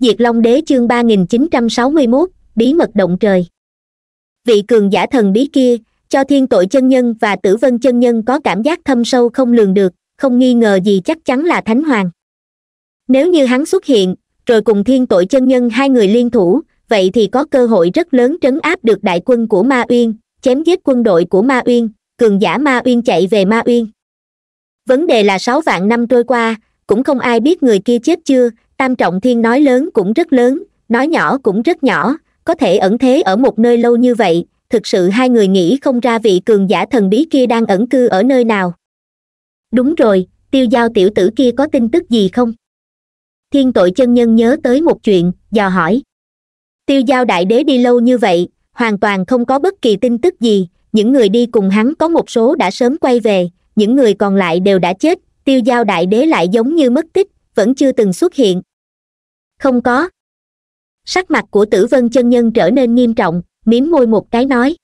diệt long đế chương ba nghìn chín trăm sáu mươi mốt bí mật động trời vị cường giả thần bí kia cho thiên tội chân nhân và tử vân chân nhân có cảm giác thâm sâu không lường được không nghi ngờ gì chắc chắn là thánh hoàng nếu như hắn xuất hiện rồi cùng thiên tội chân nhân hai người liên thủ vậy thì có cơ hội rất lớn trấn áp được đại quân của ma uyên chém giết quân đội của ma uyên cường giả ma uyên chạy về ma uyên vấn đề là sáu vạn năm trôi qua cũng không ai biết người kia chết chưa tam trọng thiên nói lớn cũng rất lớn nói nhỏ cũng rất nhỏ có thể ẩn thế ở một nơi lâu như vậy thực sự hai người nghĩ không ra vị cường giả thần bí kia đang ẩn cư ở nơi nào đúng rồi tiêu giao tiểu tử kia có tin tức gì không thiên tội chân nhân nhớ tới một chuyện dò hỏi tiêu giao đại đế đi lâu như vậy hoàn toàn không có bất kỳ tin tức gì những người đi cùng hắn có một số đã sớm quay về những người còn lại đều đã chết tiêu giao đại đế lại giống như mất tích vẫn chưa từng xuất hiện không có sắc mặt của tử vân chân nhân trở nên nghiêm trọng mím môi một cái nói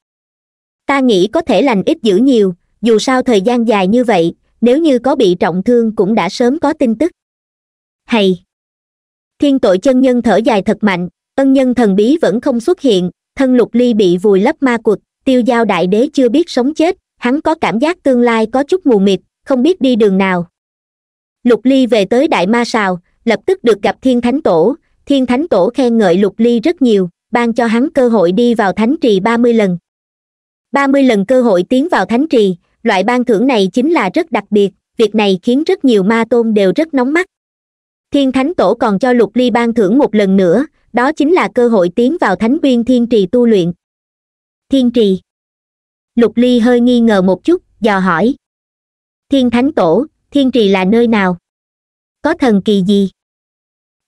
ta nghĩ có thể lành ít dữ nhiều dù sao thời gian dài như vậy nếu như có bị trọng thương cũng đã sớm có tin tức hay thiên tội chân nhân thở dài thật mạnh ân nhân thần bí vẫn không xuất hiện thân lục ly bị vùi lấp ma cụt tiêu giao đại đế chưa biết sống chết hắn có cảm giác tương lai có chút mù mịt không biết đi đường nào lục ly về tới đại ma sào lập tức được gặp thiên thánh tổ thiên thánh tổ khen ngợi lục ly rất nhiều ban cho hắn cơ hội đi vào thánh trì ba mươi lần ba mươi lần cơ hội tiến vào thánh trì loại ban thưởng này chính là rất đặc biệt việc này khiến rất nhiều ma tôn đều rất nóng mắt thiên thánh tổ còn cho lục ly ban thưởng một lần nữa đó chính là cơ hội tiến vào thánh viên thiên trì tu luyện thiên trì lục ly hơi nghi ngờ một chút dò hỏi thiên thánh tổ thiên trì là nơi nào có thần kỳ gì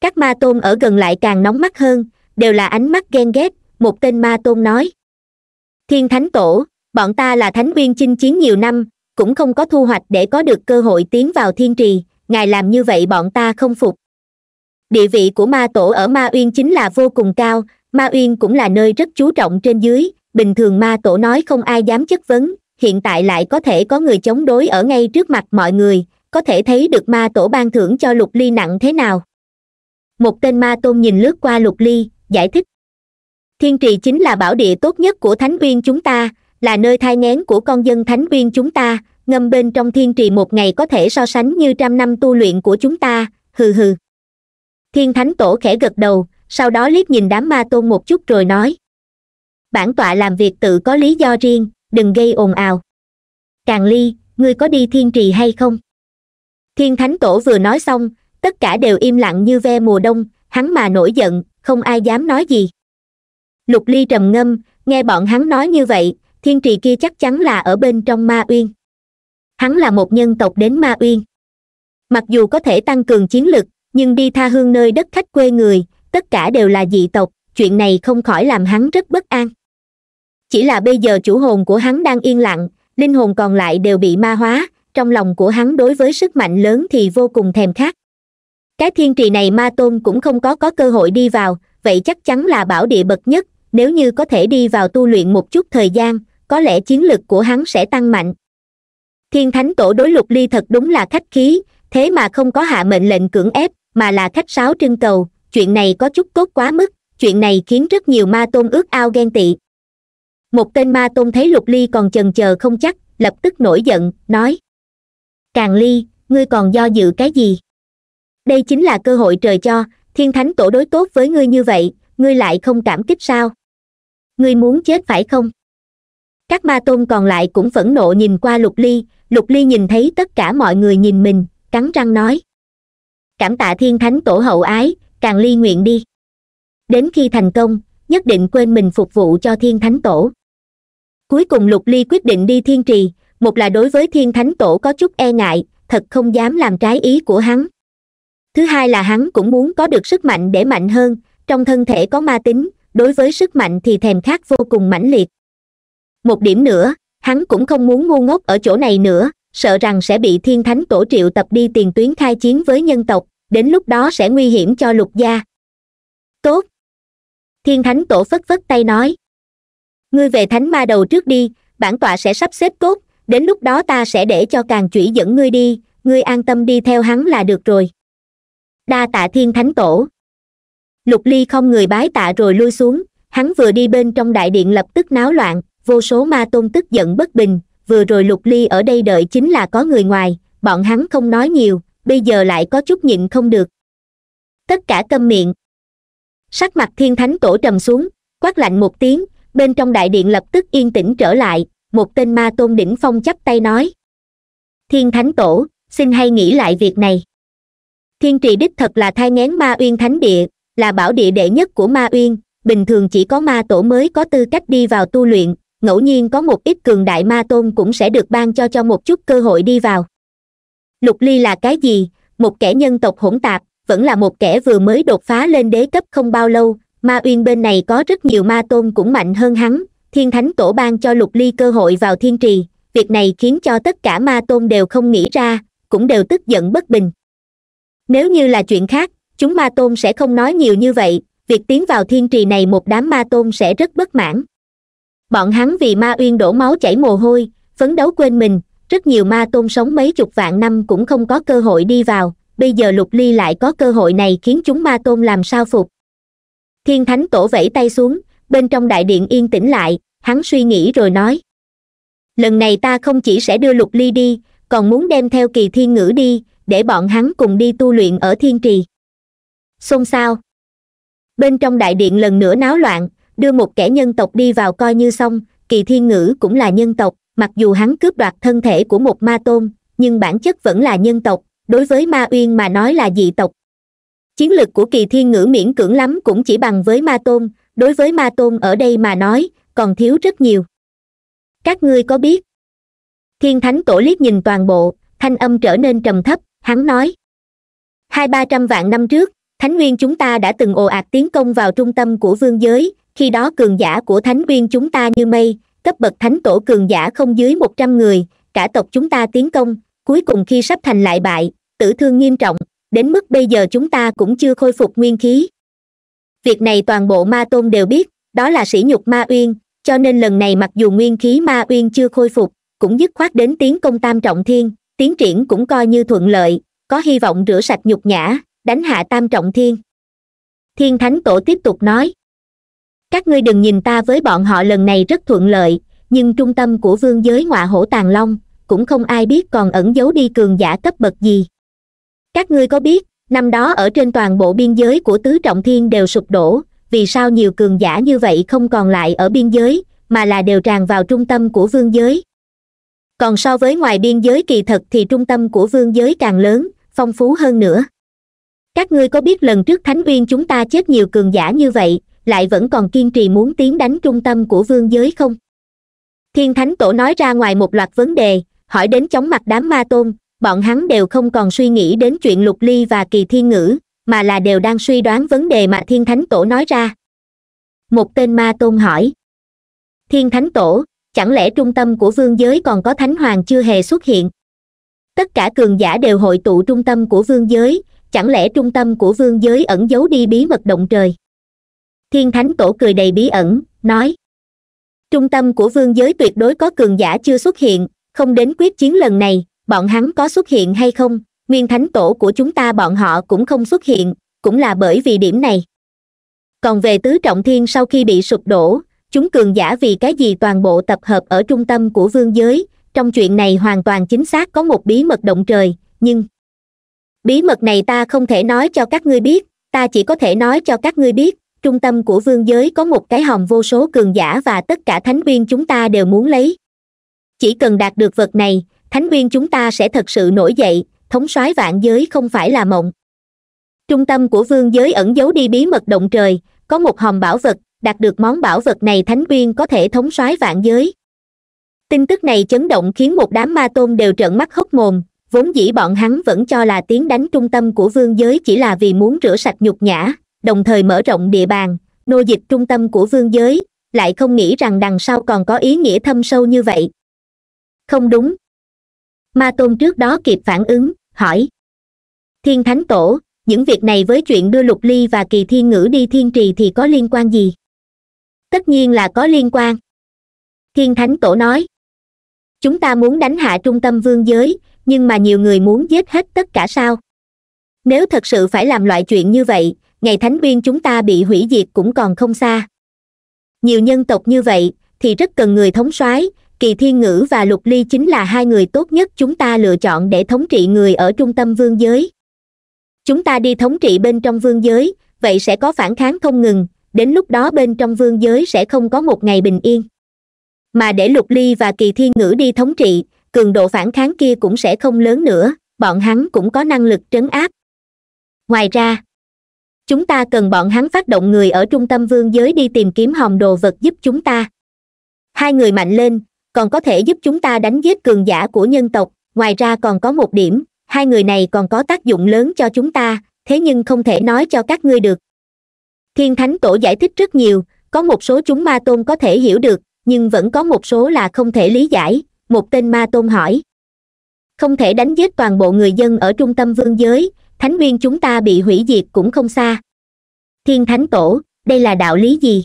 các ma tôn ở gần lại càng nóng mắt hơn đều là ánh mắt ghen ghét một tên ma tôn nói thiên thánh tổ bọn ta là thánh uyên chinh chiến nhiều năm cũng không có thu hoạch để có được cơ hội tiến vào thiên trì ngài làm như vậy bọn ta không phục địa vị của ma tổ ở ma uyên chính là vô cùng cao ma uyên cũng là nơi rất chú trọng trên dưới bình thường ma tổ nói không ai dám chất vấn hiện tại lại có thể có người chống đối ở ngay trước mặt mọi người có thể thấy được ma tổ ban thưởng cho lục ly nặng thế nào một tên ma tôn nhìn lướt qua lục ly giải thích thiên trì chính là bảo địa tốt nhất của thánh uyên chúng ta là nơi thai nghén của con dân thánh uyên chúng ta ngâm bên trong thiên trì một ngày có thể so sánh như trăm năm tu luyện của chúng ta hừ hừ thiên thánh tổ khẽ gật đầu sau đó liếc nhìn đám ma tôn một chút rồi nói bản tọa làm việc tự có lý do riêng đừng gây ồn ào càng ly ngươi có đi thiên trì hay không thiên thánh tổ vừa nói xong tất cả đều im lặng như ve mùa đông hắn mà nổi giận không ai dám nói gì lục ly trầm ngâm nghe bọn hắn nói như vậy thiên trì kia chắc chắn là ở bên trong ma uyên hắn là một nhân tộc đến ma uyên mặc dù có thể tăng cường chiến lực nhưng đi tha hương nơi đất khách quê người tất cả đều là dị tộc chuyện này không khỏi làm hắn rất bất an chỉ là bây giờ chủ hồn của hắn đang yên lặng linh hồn còn lại đều bị ma hóa trong lòng của hắn đối với sức mạnh lớn thì vô cùng thèm khát cái thiên trì này ma tôn cũng không có có cơ hội đi vào vậy chắc chắn là bảo địa bậc nhất nếu như có thể đi vào tu luyện một chút thời gian có lẽ chiến lực của hắn sẽ tăng mạnh thiên thánh tổ đối lục ly thật đúng là khách khí thế mà không có hạ mệnh lệnh cưỡng ép mà là khách sáo trưng cầu chuyện này có chút cốt quá mức chuyện này khiến rất nhiều ma tôn ước ao ghen tị một tên ma tôn thấy lục ly còn chần chờ không chắc lập tức nổi giận nói càng ly ngươi còn do dự cái gì đây chính là cơ hội trời cho thiên thánh tổ đối tốt với ngươi như vậy ngươi lại không cảm kích sao ngươi muốn chết phải không các ma tôn còn lại cũng phẫn nộ nhìn qua lục ly lục ly nhìn thấy tất cả mọi người nhìn mình cắn răng nói cảm tạ thiên thánh tổ hậu ái càng ly nguyện đi đến khi thành công nhất định quên mình phục vụ cho thiên thánh tổ cuối cùng lục ly quyết định đi thiên trì một là đối với thiên thánh tổ có chút e ngại thật không dám làm trái ý của hắn thứ hai là hắn cũng muốn có được sức mạnh để mạnh hơn trong thân thể có ma tính đối với sức mạnh thì thèm khát vô cùng mãnh liệt một điểm nữa hắn cũng không muốn ngu ngốc ở chỗ này nữa sợ rằng sẽ bị thiên thánh tổ triệu tập đi tiền tuyến khai chiến với nhân tộc đến lúc đó sẽ nguy hiểm cho lục gia tốt thiên thánh tổ phất phất tay nói ngươi về thánh ma đầu trước đi bản tọa sẽ sắp xếp tốt đến lúc đó ta sẽ để cho càng chủy dẫn ngươi đi ngươi an tâm đi theo hắn là được rồi đa tạ thiên thánh tổ lục ly không người bái tạ rồi lui xuống hắn vừa đi bên trong đại điện lập tức náo loạn vô số ma tôn tức giận bất bình vừa rồi lục ly ở đây đợi chính là có người ngoài bọn hắn không nói nhiều bây giờ lại có chút nhịn không được tất cả câm miệng sắc mặt thiên thánh tổ trầm xuống quát lạnh một tiếng bên trong đại điện lập tức yên tĩnh trở lại một tên ma tôn đỉnh phong chắp tay nói thiên thánh tổ xin hay nghĩ lại việc này thiên trì đích thật là thai ngén ma uyên thánh địa là bảo địa đệ nhất của ma uyên bình thường chỉ có ma tổ mới có tư cách đi vào tu luyện ngẫu nhiên có một ít cường đại ma tôn cũng sẽ được ban cho cho một chút cơ hội đi vào lục ly là cái gì một kẻ nhân tộc hỗn tạp vẫn là một kẻ vừa mới đột phá lên đế cấp không bao lâu ma uyên bên này có rất nhiều ma tôn cũng mạnh hơn hắn thiên thánh tổ ban cho lục ly cơ hội vào thiên trì việc này khiến cho tất cả ma tôn đều không nghĩ ra cũng đều tức giận bất bình nếu như là chuyện khác chúng ma tôn sẽ không nói nhiều như vậy việc tiến vào thiên trì này một đám ma tôn sẽ rất bất mãn bọn hắn vì ma uyên đổ máu chảy mồ hôi phấn đấu quên mình rất nhiều ma tôn sống mấy chục vạn năm cũng không có cơ hội đi vào bây giờ lục ly lại có cơ hội này khiến chúng ma tôn làm sao phục thiên thánh tổ vẫy tay xuống bên trong đại điện yên tĩnh lại hắn suy nghĩ rồi nói lần này ta không chỉ sẽ đưa lục ly đi còn muốn đem theo kỳ thiên ngữ đi để bọn hắn cùng đi tu luyện ở thiên trì xôn xao bên trong đại điện lần nữa náo loạn đưa một kẻ nhân tộc đi vào coi như xong kỳ thiên ngữ cũng là nhân tộc mặc dù hắn cướp đoạt thân thể của một ma tôn nhưng bản chất vẫn là nhân tộc đối với ma uyên mà nói là dị tộc chiến lực của kỳ thiên ngữ miễn cưỡng lắm cũng chỉ bằng với ma tôn đối với ma tôn ở đây mà nói còn thiếu rất nhiều các ngươi có biết thiên thánh tổ liếc nhìn toàn bộ thanh âm trở nên trầm thấp hắn nói hai ba trăm vạn năm trước thánh nguyên chúng ta đã từng ồ ạt tiến công vào trung tâm của vương giới khi đó cường giả của thánh nguyên chúng ta như mây cấp bậc thánh tổ cường giả không dưới một trăm người cả tộc chúng ta tiến công cuối cùng khi sắp thành lại bại tử thương nghiêm trọng đến mức bây giờ chúng ta cũng chưa khôi phục nguyên khí việc này toàn bộ ma tôn đều biết đó là sỉ nhục ma uyên cho nên lần này mặc dù nguyên khí ma uyên chưa khôi phục cũng dứt khoát đến tiến công tam trọng thiên tiến triển cũng coi như thuận lợi có hy vọng rửa sạch nhục nhã đánh hạ tam trọng thiên thiên thánh tổ tiếp tục nói các ngươi đừng nhìn ta với bọn họ lần này rất thuận lợi nhưng trung tâm của vương giới ngọa hổ tàng long cũng không ai biết còn ẩn giấu đi cường giả cấp bậc gì các ngươi có biết năm đó ở trên toàn bộ biên giới của tứ trọng thiên đều sụp đổ vì sao nhiều cường giả như vậy không còn lại ở biên giới mà là đều tràn vào trung tâm của vương giới còn so với ngoài biên giới kỳ thật thì trung tâm của vương giới càng lớn phong phú hơn nữa các ngươi có biết lần trước thánh uyên chúng ta chết nhiều cường giả như vậy lại vẫn còn kiên trì muốn tiến đánh trung tâm của vương giới không thiên thánh tổ nói ra ngoài một loạt vấn đề hỏi đến chóng mặt đám ma tôn bọn hắn đều không còn suy nghĩ đến chuyện lục ly và kỳ thiên ngữ mà là đều đang suy đoán vấn đề mà thiên thánh tổ nói ra một tên ma tôn hỏi thiên thánh tổ chẳng lẽ trung tâm của vương giới còn có thánh hoàng chưa hề xuất hiện tất cả cường giả đều hội tụ trung tâm của vương giới chẳng lẽ trung tâm của vương giới ẩn giấu đi bí mật động trời thiên thánh tổ cười đầy bí ẩn nói trung tâm của vương giới tuyệt đối có cường giả chưa xuất hiện không đến quyết chiến lần này bọn hắn có xuất hiện hay không nguyên thánh tổ của chúng ta bọn họ cũng không xuất hiện cũng là bởi vì điểm này còn về tứ trọng thiên sau khi bị sụp đổ chúng cường giả vì cái gì toàn bộ tập hợp ở trung tâm của vương giới trong chuyện này hoàn toàn chính xác có một bí mật động trời nhưng bí mật này ta không thể nói cho các ngươi biết ta chỉ có thể nói cho các ngươi biết trung tâm của vương giới có một cái hòm vô số cường giả và tất cả thánh viên chúng ta đều muốn lấy chỉ cần đạt được vật này thánh viên chúng ta sẽ thật sự nổi dậy thống soái vạn giới không phải là mộng trung tâm của vương giới ẩn giấu đi bí mật động trời có một hòm bảo vật đạt được món bảo vật này thánh viên có thể thống soái vạn giới tin tức này chấn động khiến một đám ma tôn đều trợn mắt hốc mồm vốn dĩ bọn hắn vẫn cho là tiếng đánh trung tâm của vương giới chỉ là vì muốn rửa sạch nhục nhã đồng thời mở rộng địa bàn nô dịch trung tâm của vương giới lại không nghĩ rằng đằng sau còn có ý nghĩa thâm sâu như vậy không đúng ma tôn trước đó kịp phản ứng hỏi thiên thánh tổ những việc này với chuyện đưa lục ly và kỳ thiên ngữ đi thiên trì thì có liên quan gì tất nhiên là có liên quan thiên thánh tổ nói chúng ta muốn đánh hạ trung tâm vương giới nhưng mà nhiều người muốn giết hết tất cả sao nếu thật sự phải làm loại chuyện như vậy ngày thánh viên chúng ta bị hủy diệt cũng còn không xa nhiều nhân tộc như vậy thì rất cần người thống soái kỳ thiên ngữ và lục ly chính là hai người tốt nhất chúng ta lựa chọn để thống trị người ở trung tâm vương giới chúng ta đi thống trị bên trong vương giới vậy sẽ có phản kháng không ngừng đến lúc đó bên trong vương giới sẽ không có một ngày bình yên mà để lục ly và kỳ thiên ngữ đi thống trị cường độ phản kháng kia cũng sẽ không lớn nữa bọn hắn cũng có năng lực trấn áp ngoài ra chúng ta cần bọn hắn phát động người ở trung tâm vương giới đi tìm kiếm hòm đồ vật giúp chúng ta hai người mạnh lên còn có thể giúp chúng ta đánh giết cường giả của nhân tộc ngoài ra còn có một điểm hai người này còn có tác dụng lớn cho chúng ta thế nhưng không thể nói cho các ngươi được thiên thánh tổ giải thích rất nhiều có một số chúng ma tôn có thể hiểu được nhưng vẫn có một số là không thể lý giải một tên ma tôn hỏi không thể đánh giết toàn bộ người dân ở trung tâm vương giới thánh nguyên chúng ta bị hủy diệt cũng không xa thiên thánh tổ đây là đạo lý gì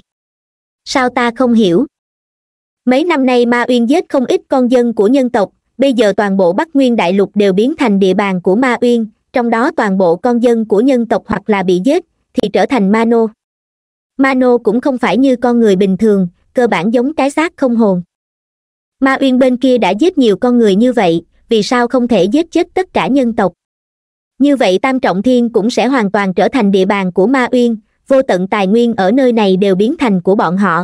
sao ta không hiểu mấy năm nay ma uyên giết không ít con dân của nhân tộc bây giờ toàn bộ bắc nguyên đại lục đều biến thành địa bàn của ma uyên trong đó toàn bộ con dân của nhân tộc hoặc là bị giết thì trở thành mano mano cũng không phải như con người bình thường cơ bản giống cái xác không hồn ma uyên bên kia đã giết nhiều con người như vậy vì sao không thể giết chết tất cả nhân tộc như vậy tam trọng thiên cũng sẽ hoàn toàn trở thành địa bàn của ma uyên vô tận tài nguyên ở nơi này đều biến thành của bọn họ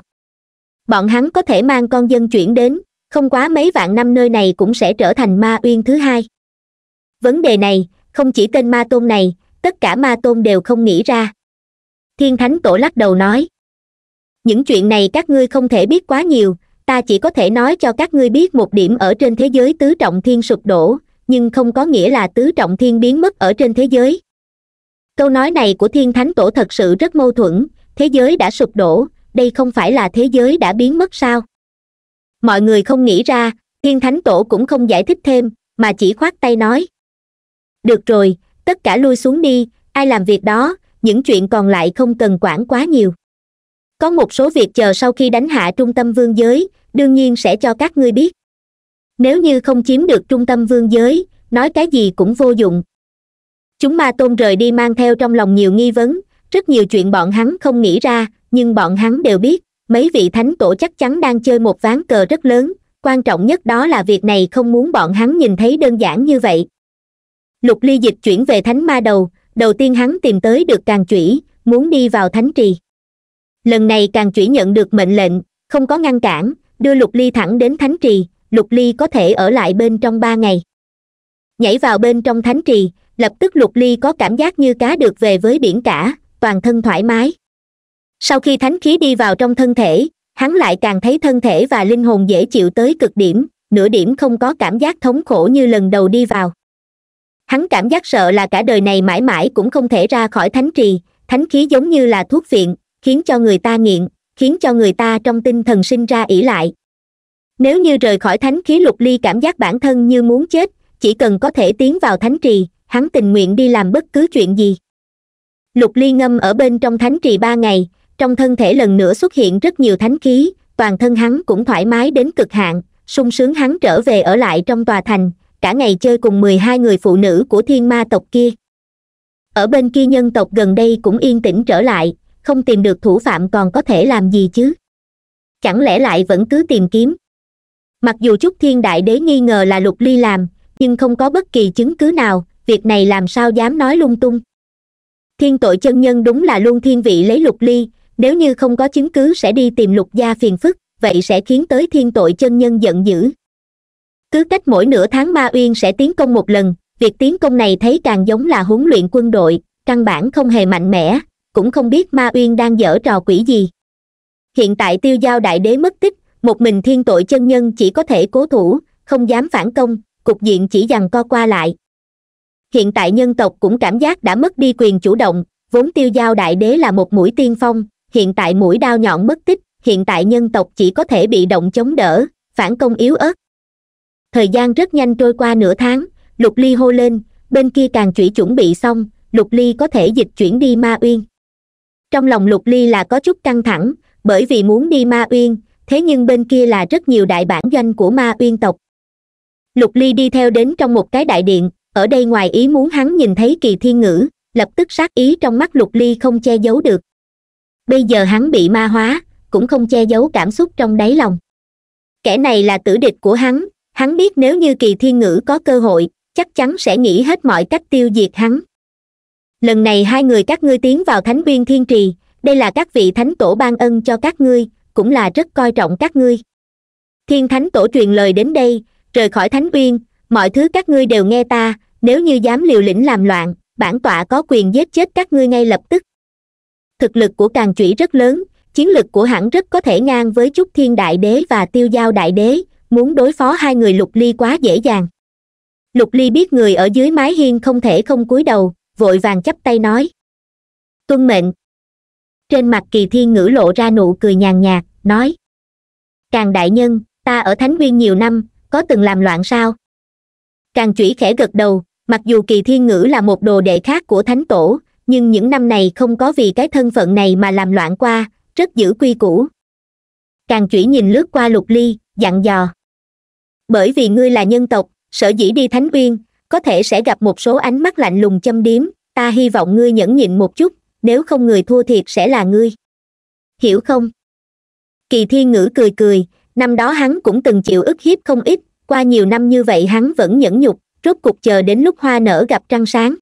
bọn hắn có thể mang con dân chuyển đến không quá mấy vạn năm nơi này cũng sẽ trở thành ma uyên thứ hai vấn đề này không chỉ tên ma tôn này tất cả ma tôn đều không nghĩ ra thiên thánh tổ lắc đầu nói những chuyện này các ngươi không thể biết quá nhiều ta chỉ có thể nói cho các ngươi biết một điểm ở trên thế giới tứ trọng thiên sụp đổ nhưng không có nghĩa là tứ trọng thiên biến mất ở trên thế giới câu nói này của thiên thánh tổ thật sự rất mâu thuẫn thế giới đã sụp đổ đây không phải là thế giới đã biến mất sao mọi người không nghĩ ra thiên thánh tổ cũng không giải thích thêm mà chỉ khoát tay nói được rồi tất cả lui xuống đi ai làm việc đó những chuyện còn lại không cần quản quá nhiều có một số việc chờ sau khi đánh hạ trung tâm vương giới đương nhiên sẽ cho các ngươi biết nếu như không chiếm được trung tâm vương giới nói cái gì cũng vô dụng chúng ma tôn rời đi mang theo trong lòng nhiều nghi vấn rất nhiều chuyện bọn hắn không nghĩ ra nhưng bọn hắn đều biết mấy vị thánh tổ chắc chắn đang chơi một ván cờ rất lớn quan trọng nhất đó là việc này không muốn bọn hắn nhìn thấy đơn giản như vậy lục ly dịch chuyển về thánh ma đầu đầu tiên hắn tìm tới được càng chủy muốn đi vào thánh trì lần này càng chủy nhận được mệnh lệnh không có ngăn cản đưa lục ly thẳng đến thánh trì lục ly có thể ở lại bên trong ba ngày nhảy vào bên trong thánh trì lập tức lục ly có cảm giác như cá được về với biển cả toàn thân thoải mái sau khi thánh khí đi vào trong thân thể hắn lại càng thấy thân thể và linh hồn dễ chịu tới cực điểm nửa điểm không có cảm giác thống khổ như lần đầu đi vào hắn cảm giác sợ là cả đời này mãi mãi cũng không thể ra khỏi thánh trì thánh khí giống như là thuốc viện khiến cho người ta nghiện khiến cho người ta trong tinh thần sinh ra ỷ lại nếu như rời khỏi thánh khí lục ly cảm giác bản thân như muốn chết chỉ cần có thể tiến vào thánh trì hắn tình nguyện đi làm bất cứ chuyện gì lục ly ngâm ở bên trong thánh trì ba ngày trong thân thể lần nữa xuất hiện rất nhiều thánh khí toàn thân hắn cũng thoải mái đến cực hạn sung sướng hắn trở về ở lại trong tòa thành cả ngày chơi cùng mười hai người phụ nữ của thiên ma tộc kia ở bên kia nhân tộc gần đây cũng yên tĩnh trở lại không tìm được thủ phạm còn có thể làm gì chứ chẳng lẽ lại vẫn cứ tìm kiếm mặc dù chúc thiên đại đế nghi ngờ là lục ly làm nhưng không có bất kỳ chứng cứ nào việc này làm sao dám nói lung tung thiên tội chân nhân đúng là luôn thiên vị lấy lục ly nếu như không có chứng cứ sẽ đi tìm lục gia phiền phức vậy sẽ khiến tới thiên tội chân nhân giận dữ cứ cách mỗi nửa tháng ma uyên sẽ tiến công một lần việc tiến công này thấy càng giống là huấn luyện quân đội căn bản không hề mạnh mẽ cũng không biết ma uyên đang dở trò quỷ gì hiện tại tiêu giao đại đế mất tích một mình thiên tội chân nhân chỉ có thể cố thủ không dám phản công cục diện chỉ dằn co qua lại hiện tại nhân tộc cũng cảm giác đã mất đi quyền chủ động vốn tiêu giao đại đế là một mũi tiên phong hiện tại mũi đao nhọn mất tích hiện tại nhân tộc chỉ có thể bị động chống đỡ phản công yếu ớt thời gian rất nhanh trôi qua nửa tháng lục ly hô lên bên kia càng chủy chuẩn bị xong lục ly có thể dịch chuyển đi ma uyên trong lòng lục ly là có chút căng thẳng bởi vì muốn đi ma uyên thế nhưng bên kia là rất nhiều đại bản doanh của ma uyên tộc lục ly đi theo đến trong một cái đại điện ở đây ngoài ý muốn hắn nhìn thấy kỳ thiên ngữ lập tức sát ý trong mắt lục ly không che giấu được bây giờ hắn bị ma hóa cũng không che giấu cảm xúc trong đáy lòng kẻ này là tử địch của hắn hắn biết nếu như kỳ thiên ngữ có cơ hội chắc chắn sẽ nghĩ hết mọi cách tiêu diệt hắn lần này hai người các ngươi tiến vào thánh viên thiên trì đây là các vị thánh tổ ban ân cho các ngươi cũng là rất coi trọng các ngươi thiên thánh tổ truyền lời đến đây rời khỏi thánh viên mọi thứ các ngươi đều nghe ta nếu như dám liều lĩnh làm loạn bản tọa có quyền giết chết các ngươi ngay lập tức thực lực của càng chủy rất lớn chiến lực của hãng rất có thể ngang với trúc thiên đại đế và tiêu giao đại đế muốn đối phó hai người lục ly quá dễ dàng lục ly biết người ở dưới mái hiên không thể không cúi đầu vội vàng chắp tay nói tuân mệnh trên mặt kỳ thiên ngữ lộ ra nụ cười nhàn nhạt nói càng đại nhân ta ở thánh nguyên nhiều năm có từng làm loạn sao càng chủy khẽ gật đầu mặc dù kỳ thiên ngữ là một đồ đệ khác của thánh tổ nhưng những năm này không có vì cái thân phận này mà làm loạn qua rất giữ quy củ càng chủy nhìn lướt qua lục ly dặn dò bởi vì ngươi là nhân tộc sở dĩ đi thánh uyên có thể sẽ gặp một số ánh mắt lạnh lùng châm điếm ta hy vọng ngươi nhẫn nhịn một chút nếu không người thua thiệt sẽ là ngươi hiểu không kỳ thiên ngữ cười cười năm đó hắn cũng từng chịu ức hiếp không ít qua nhiều năm như vậy hắn vẫn nhẫn nhục rốt cục chờ đến lúc hoa nở gặp trăng sáng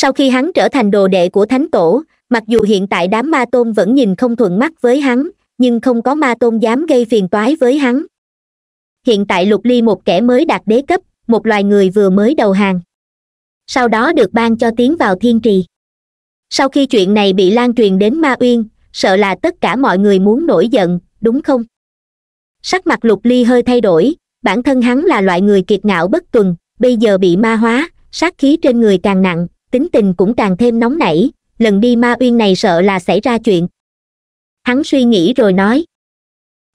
sau khi hắn trở thành đồ đệ của thánh tổ mặc dù hiện tại đám ma tôn vẫn nhìn không thuận mắt với hắn nhưng không có ma tôn dám gây phiền toái với hắn hiện tại lục ly một kẻ mới đạt đế cấp một loài người vừa mới đầu hàng sau đó được ban cho tiến vào thiên trì sau khi chuyện này bị lan truyền đến ma uyên sợ là tất cả mọi người muốn nổi giận đúng không sắc mặt lục ly hơi thay đổi bản thân hắn là loại người kiệt ngạo bất tuần bây giờ bị ma hóa sát khí trên người càng nặng tính tình cũng càng thêm nóng nảy lần đi ma uyên này sợ là xảy ra chuyện hắn suy nghĩ rồi nói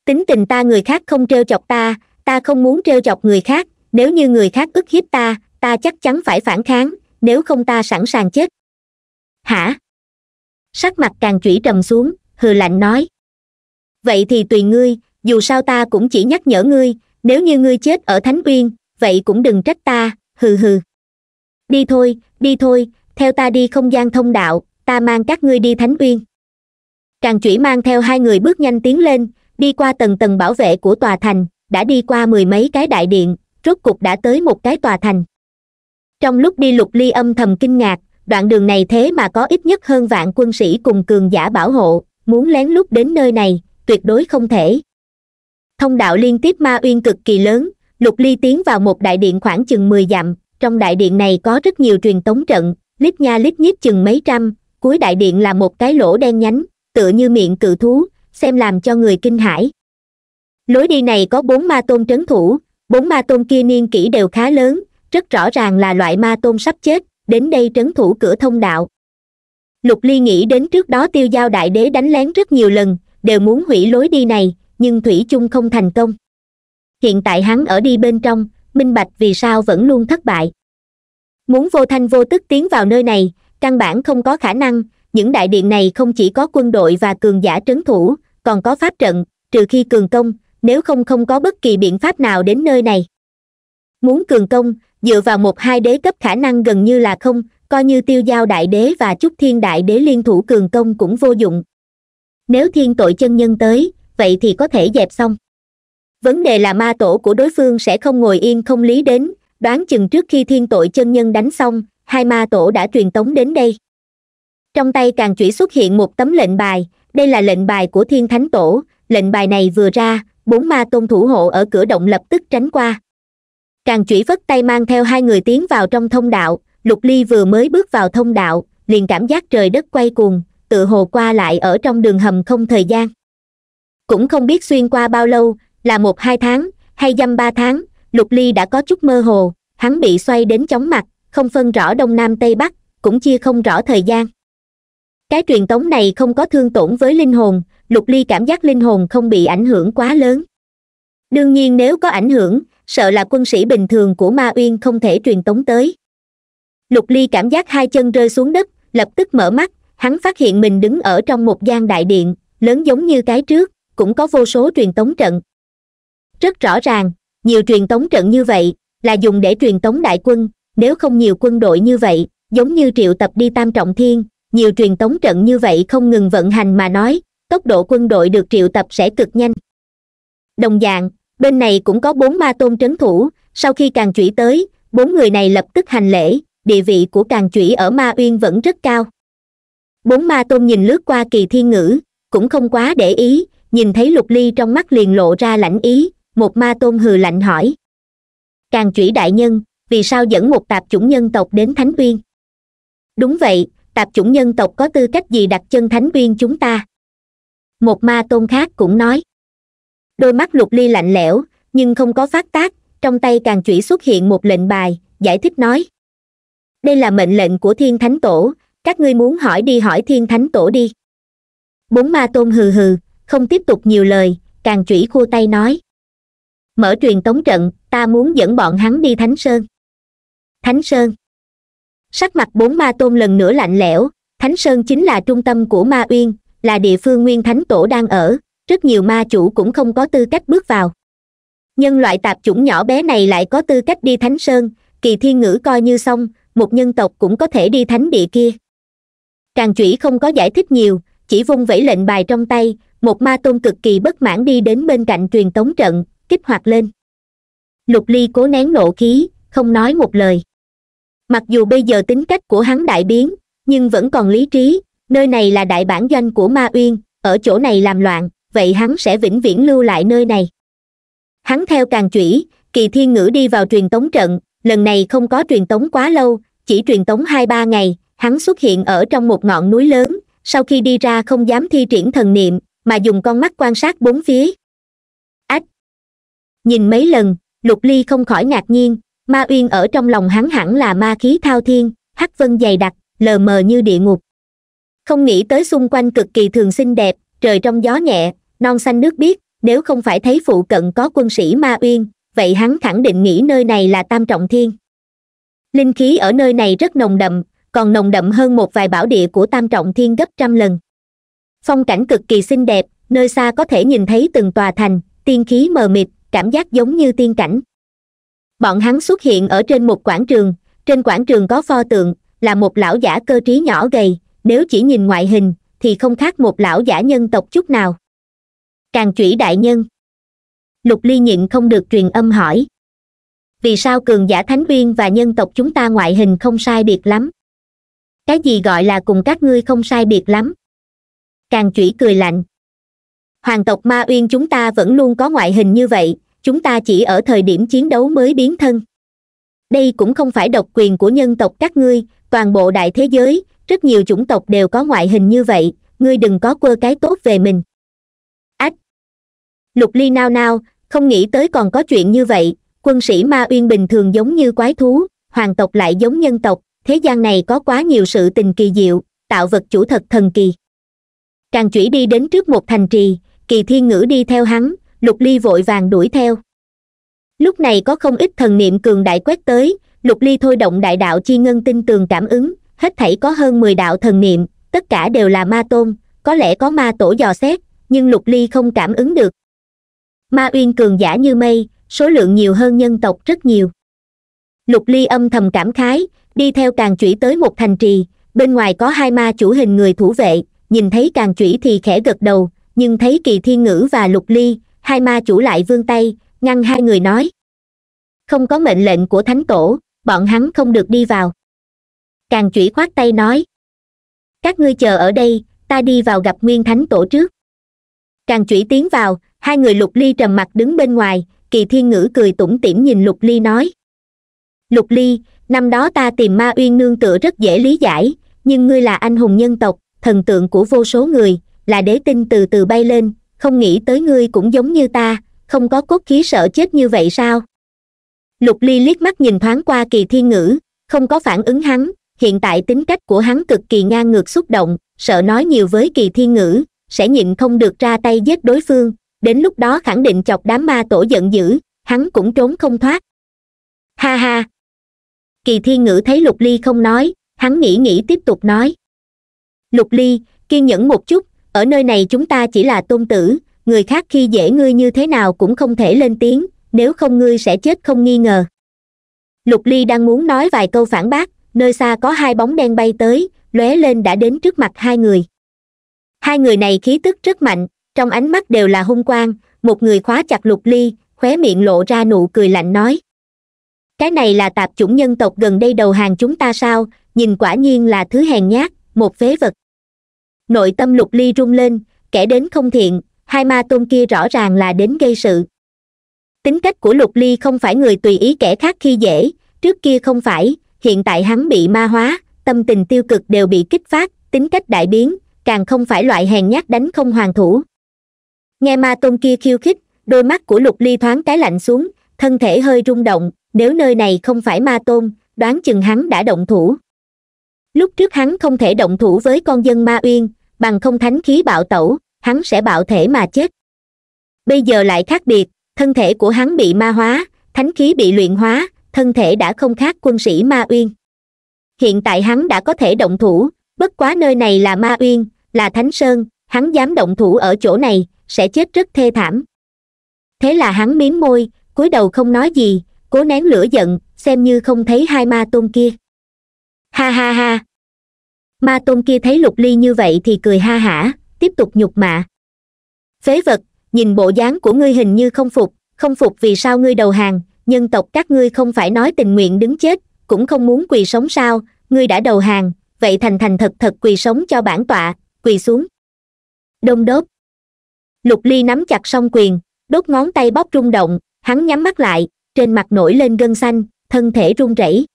tính tình ta người khác không t chọc ta ta không muốn t chọc người khác nếu như người khác ức hiếp ta ta chắc chắn phải phản kháng nếu không ta sẵn sàng chết hả sắc mặt càng chủy trầm xuống hừ lạnh nói vậy thì tùy ngươi dù sao ta cũng chỉ nhắc nhở ngươi nếu như ngươi chết ở thánh uyên vậy cũng đừng trách ta hừ hừ đi thôi đi thôi theo ta đi không gian thông đạo ta mang các ngươi đi thánh uyên càng chủy mang theo hai người bước nhanh tiến lên đi qua tầng tầng bảo vệ của tòa thành đã đi qua mười mấy cái đại điện rốt cục đã tới một cái tòa thành trong lúc đi lục ly âm thầm kinh ngạc đoạn đường này thế mà có ít nhất hơn vạn quân sĩ cùng cường giả bảo hộ muốn lén lút đến nơi này tuyệt đối không thể thông đạo liên tiếp ma uyên cực kỳ lớn lục ly tiến vào một đại điện khoảng chừng mười dặm trong đại điện này có rất nhiều truyền tống trận lít nha lít nhít chừng mấy trăm cuối đại điện là một cái lỗ đen nhánh tựa như miệng cự thú xem làm cho người kinh hãi lối đi này có bốn ma tôn trấn thủ bốn ma tôn kia niên kỷ đều khá lớn rất rõ ràng là loại ma tôn sắp chết đến đây trấn thủ cửa thông đạo lục ly nghĩ đến trước đó tiêu giao đại đế đánh lén rất nhiều lần đều muốn hủy lối đi này nhưng thủy chung không thành công hiện tại hắn ở đi bên trong minh bạch vì sao vẫn luôn thất bại muốn vô thanh vô tức tiến vào nơi này căn bản không có khả năng những đại điện này không chỉ có quân đội và cường giả trấn thủ còn có pháp trận trừ khi cường công nếu không không có bất kỳ biện pháp nào đến nơi này muốn cường công dựa vào một hai đế cấp khả năng gần như là không coi như tiêu giao đại đế và chúc thiên đại đế liên thủ cường công cũng vô dụng nếu thiên tội chân nhân tới vậy thì có thể dẹp xong vấn đề là ma tổ của đối phương sẽ không ngồi yên không lý đến đoán chừng trước khi thiên tội chân nhân đánh xong hai ma tổ đã truyền tống đến đây trong tay càng chỉ xuất hiện một tấm lệnh bài đây là lệnh bài của thiên thánh tổ lệnh bài này vừa ra bốn ma tôn thủ hộ ở cửa động lập tức tránh qua càng chỉ vất tay mang theo hai người tiến vào trong thông đạo lục ly vừa mới bước vào thông đạo liền cảm giác trời đất quay cuồng tự hồ qua lại ở trong đường hầm không thời gian cũng không biết xuyên qua bao lâu là một hai tháng hay dăm ba tháng lục ly đã có chút mơ hồ hắn bị xoay đến chóng mặt không phân rõ đông nam tây bắc cũng chia không rõ thời gian cái truyền tống này không có thương tổn với linh hồn lục ly cảm giác linh hồn không bị ảnh hưởng quá lớn đương nhiên nếu có ảnh hưởng sợ là quân sĩ bình thường của ma uyên không thể truyền tống tới lục ly cảm giác hai chân rơi xuống đất lập tức mở mắt hắn phát hiện mình đứng ở trong một gian đại điện lớn giống như cái trước cũng có vô số truyền tống trận rất rõ ràng nhiều truyền tống trận như vậy là dùng để truyền tống đại quân nếu không nhiều quân đội như vậy giống như triệu tập đi tam trọng thiên nhiều truyền tống trận như vậy không ngừng vận hành mà nói tốc độ quân đội được triệu tập sẽ cực nhanh đồng dạng bên này cũng có bốn ma tôn trấn thủ sau khi càng chủy tới bốn người này lập tức hành lễ địa vị của càng chủy ở ma uyên vẫn rất cao bốn ma tôn nhìn lướt qua kỳ thiên ngữ cũng không quá để ý nhìn thấy lục ly trong mắt liền lộ ra lãnh ý một ma tôn hừ lạnh hỏi càng chủy đại nhân vì sao dẫn một tạp chủng nhân tộc đến thánh uyên đúng vậy tạp chủng nhân tộc có tư cách gì đặt chân thánh uyên chúng ta một ma tôn khác cũng nói đôi mắt lục ly lạnh lẽo nhưng không có phát tác trong tay càng chủy xuất hiện một lệnh bài giải thích nói đây là mệnh lệnh của thiên thánh tổ các ngươi muốn hỏi đi hỏi thiên thánh tổ đi bốn ma tôn hừ hừ không tiếp tục nhiều lời càng chủy khua tay nói mở truyền tống trận ta muốn dẫn bọn hắn đi thánh sơn thánh sơn sắc mặt bốn ma tôn lần nữa lạnh lẽo thánh sơn chính là trung tâm của ma uyên là địa phương nguyên thánh tổ đang ở rất nhiều ma chủ cũng không có tư cách bước vào nhân loại tạp chủng nhỏ bé này lại có tư cách đi thánh sơn kỳ thiên ngữ coi như xong một nhân tộc cũng có thể đi thánh địa kia tràng chủy không có giải thích nhiều chỉ vung vẩy lệnh bài trong tay một ma tôn cực kỳ bất mãn đi đến bên cạnh truyền tống trận kích hoạt lên lục ly cố nén nộ khí không nói một lời mặc dù bây giờ tính cách của hắn đại biến nhưng vẫn còn lý trí nơi này là đại bản doanh của ma uyên ở chỗ này làm loạn vậy hắn sẽ vĩnh viễn lưu lại nơi này hắn theo càng chủy kỳ thiên ngữ đi vào truyền tống trận lần này không có truyền tống quá lâu chỉ truyền tống hai ba ngày hắn xuất hiện ở trong một ngọn núi lớn sau khi đi ra không dám thi triển thần niệm mà dùng con mắt quan sát bốn phía nhìn mấy lần lục ly không khỏi ngạc nhiên ma uyên ở trong lòng hắn hẳn là ma khí thao thiên hắc vân dày đặc lờ mờ như địa ngục không nghĩ tới xung quanh cực kỳ thường xinh đẹp trời trong gió nhẹ non xanh nước biếc nếu không phải thấy phụ cận có quân sĩ ma uyên vậy hắn khẳng định nghĩ nơi này là tam trọng thiên linh khí ở nơi này rất nồng đậm còn nồng đậm hơn một vài bảo địa của tam trọng thiên gấp trăm lần phong cảnh cực kỳ xinh đẹp nơi xa có thể nhìn thấy từng tòa thành tiên khí mờ mịt cảm giác giống như tiên cảnh bọn hắn xuất hiện ở trên một quảng trường trên quảng trường có pho tượng là một lão giả cơ trí nhỏ gầy nếu chỉ nhìn ngoại hình thì không khác một lão giả nhân tộc chút nào càng chủy đại nhân lục ly nhịn không được truyền âm hỏi vì sao cường giả thánh viên và nhân tộc chúng ta ngoại hình không sai biệt lắm cái gì gọi là cùng các ngươi không sai biệt lắm càng chủy cười lạnh hoàng tộc ma uyên chúng ta vẫn luôn có ngoại hình như vậy chúng ta chỉ ở thời điểm chiến đấu mới biến thân đây cũng không phải độc quyền của nhân tộc các ngươi toàn bộ đại thế giới rất nhiều chủng tộc đều có ngoại hình như vậy ngươi đừng có quơ cái tốt về mình ách lục ly nao nao không nghĩ tới còn có chuyện như vậy quân sĩ ma uyên bình thường giống như quái thú hoàng tộc lại giống nhân tộc thế gian này có quá nhiều sự tình kỳ diệu tạo vật chủ thật thần kỳ càng chủy đi đến trước một thành trì kỳ thiên ngữ đi theo hắn lục ly vội vàng đuổi theo lúc này có không ít thần niệm cường đại quét tới lục ly thôi động đại đạo chi ngân tinh tường cảm ứng hết thảy có hơn mười đạo thần niệm tất cả đều là ma tôn có lẽ có ma tổ dò xét nhưng lục ly không cảm ứng được ma uyên cường giả như mây số lượng nhiều hơn nhân tộc rất nhiều lục ly âm thầm cảm khái đi theo càng chủy tới một thành trì bên ngoài có hai ma chủ hình người thủ vệ nhìn thấy càng chủy thì khẽ gật đầu nhưng thấy kỳ thiên ngữ và lục ly hai ma chủ lại vươn tay ngăn hai người nói không có mệnh lệnh của thánh tổ bọn hắn không được đi vào càng chủy khoát tay nói các ngươi chờ ở đây ta đi vào gặp nguyên thánh tổ trước càng chủy tiến vào hai người lục ly trầm mặt đứng bên ngoài kỳ thiên ngữ cười tủm tỉm nhìn lục ly nói lục ly năm đó ta tìm ma uyên nương tựa rất dễ lý giải nhưng ngươi là anh hùng nhân tộc thần tượng của vô số người là đế tinh từ từ bay lên không nghĩ tới ngươi cũng giống như ta không có cốt khí sợ chết như vậy sao lục ly liếc mắt nhìn thoáng qua kỳ thiên ngữ không có phản ứng hắn hiện tại tính cách của hắn cực kỳ ngang ngược xúc động sợ nói nhiều với kỳ thiên ngữ sẽ nhịn không được ra tay giết đối phương đến lúc đó khẳng định chọc đám ma tổ giận dữ hắn cũng trốn không thoát ha ha kỳ thiên ngữ thấy lục ly không nói hắn nghĩ nghĩ tiếp tục nói lục ly kiên nhẫn một chút ở nơi này chúng ta chỉ là tôn tử người khác khi dễ ngươi như thế nào cũng không thể lên tiếng nếu không ngươi sẽ chết không nghi ngờ lục ly đang muốn nói vài câu phản bác nơi xa có hai bóng đen bay tới lóe lên đã đến trước mặt hai người hai người này khí tức rất mạnh trong ánh mắt đều là hung quang một người khóa chặt lục ly khóe miệng lộ ra nụ cười lạnh nói cái này là tạp chủng nhân tộc gần đây đầu hàng chúng ta sao nhìn quả nhiên là thứ hèn nhát một phế vật nội tâm lục ly rung lên kẻ đến không thiện hai ma tôn kia rõ ràng là đến gây sự tính cách của lục ly không phải người tùy ý kẻ khác khi dễ trước kia không phải hiện tại hắn bị ma hóa tâm tình tiêu cực đều bị kích phát tính cách đại biến càng không phải loại hèn nhát đánh không hoàn thủ nghe ma tôn kia khiêu khích đôi mắt của lục ly thoáng cái lạnh xuống thân thể hơi rung động nếu nơi này không phải ma tôn đoán chừng hắn đã động thủ lúc trước hắn không thể động thủ với con dân ma uyên bằng không thánh khí bạo tẩu hắn sẽ bạo thể mà chết bây giờ lại khác biệt thân thể của hắn bị ma hóa thánh khí bị luyện hóa thân thể đã không khác quân sĩ ma uyên hiện tại hắn đã có thể động thủ bất quá nơi này là ma uyên là thánh sơn hắn dám động thủ ở chỗ này sẽ chết rất thê thảm thế là hắn miếng môi cúi đầu không nói gì cố nén lửa giận xem như không thấy hai ma tôn kia ha ha ha ma tôn kia thấy lục ly như vậy thì cười ha hả tiếp tục nhục mạ phế vật nhìn bộ dáng của ngươi hình như không phục không phục vì sao ngươi đầu hàng nhân tộc các ngươi không phải nói tình nguyện đứng chết cũng không muốn quỳ sống sao ngươi đã đầu hàng vậy thành thành thật thật quỳ sống cho bản tọa quỳ xuống đông đốp lục ly nắm chặt song quyền đốt ngón tay bóp rung động hắn nhắm mắt lại trên mặt nổi lên gân xanh thân thể run rẩy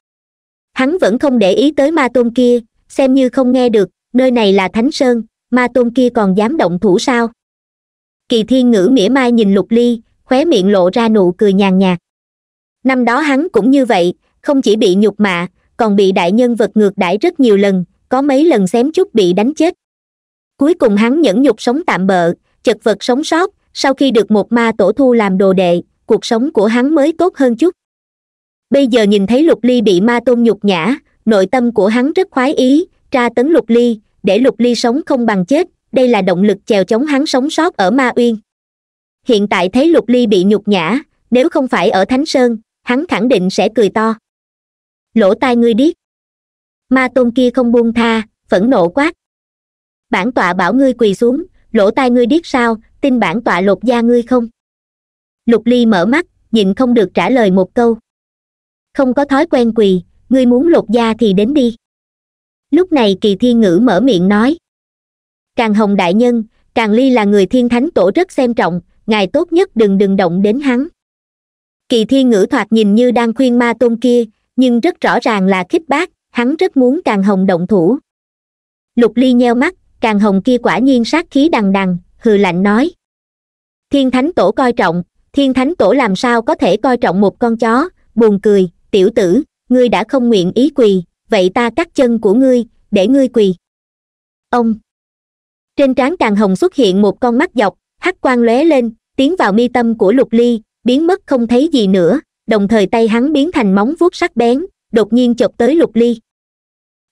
hắn vẫn không để ý tới ma tôn kia xem như không nghe được nơi này là thánh sơn ma tôn kia còn dám động thủ sao kỳ thiên ngữ mỉa mai nhìn lục ly khóe miệng lộ ra nụ cười nhàn nhạt năm đó hắn cũng như vậy không chỉ bị nhục mạ còn bị đại nhân vật ngược đãi rất nhiều lần có mấy lần xém chút bị đánh chết cuối cùng hắn nhẫn nhục sống tạm bợ chật vật sống sót sau khi được một ma tổ thu làm đồ đệ cuộc sống của hắn mới tốt hơn chút bây giờ nhìn thấy lục ly bị ma tôn nhục nhã nội tâm của hắn rất khoái ý tra tấn lục ly để lục ly sống không bằng chết đây là động lực chèo chống hắn sống sót ở ma uyên hiện tại thấy lục ly bị nhục nhã nếu không phải ở thánh sơn hắn khẳng định sẽ cười to lỗ tai ngươi điếc ma tôn kia không buông tha phẫn nộ quát bản tọa bảo ngươi quỳ xuống lỗ tai ngươi điếc sao tin bản tọa lột da ngươi không lục ly mở mắt nhịn không được trả lời một câu không có thói quen quỳ ngươi muốn lột da thì đến đi lúc này kỳ thiên ngữ mở miệng nói càng hồng đại nhân càng ly là người thiên thánh tổ rất xem trọng ngài tốt nhất đừng đừng động đến hắn kỳ thiên ngữ thoạt nhìn như đang khuyên ma tôn kia nhưng rất rõ ràng là khích bác hắn rất muốn càng hồng động thủ lục ly nheo mắt càng hồng kia quả nhiên sát khí đằng đằng hừ lạnh nói thiên thánh tổ coi trọng thiên thánh tổ làm sao có thể coi trọng một con chó buồn cười tiểu tử ngươi đã không nguyện ý quỳ vậy ta cắt chân của ngươi để ngươi quỳ ông trên trán càng hồng xuất hiện một con mắt dọc hắc quang lóe lên tiến vào mi tâm của lục ly biến mất không thấy gì nữa đồng thời tay hắn biến thành móng vuốt sắc bén đột nhiên chọc tới lục ly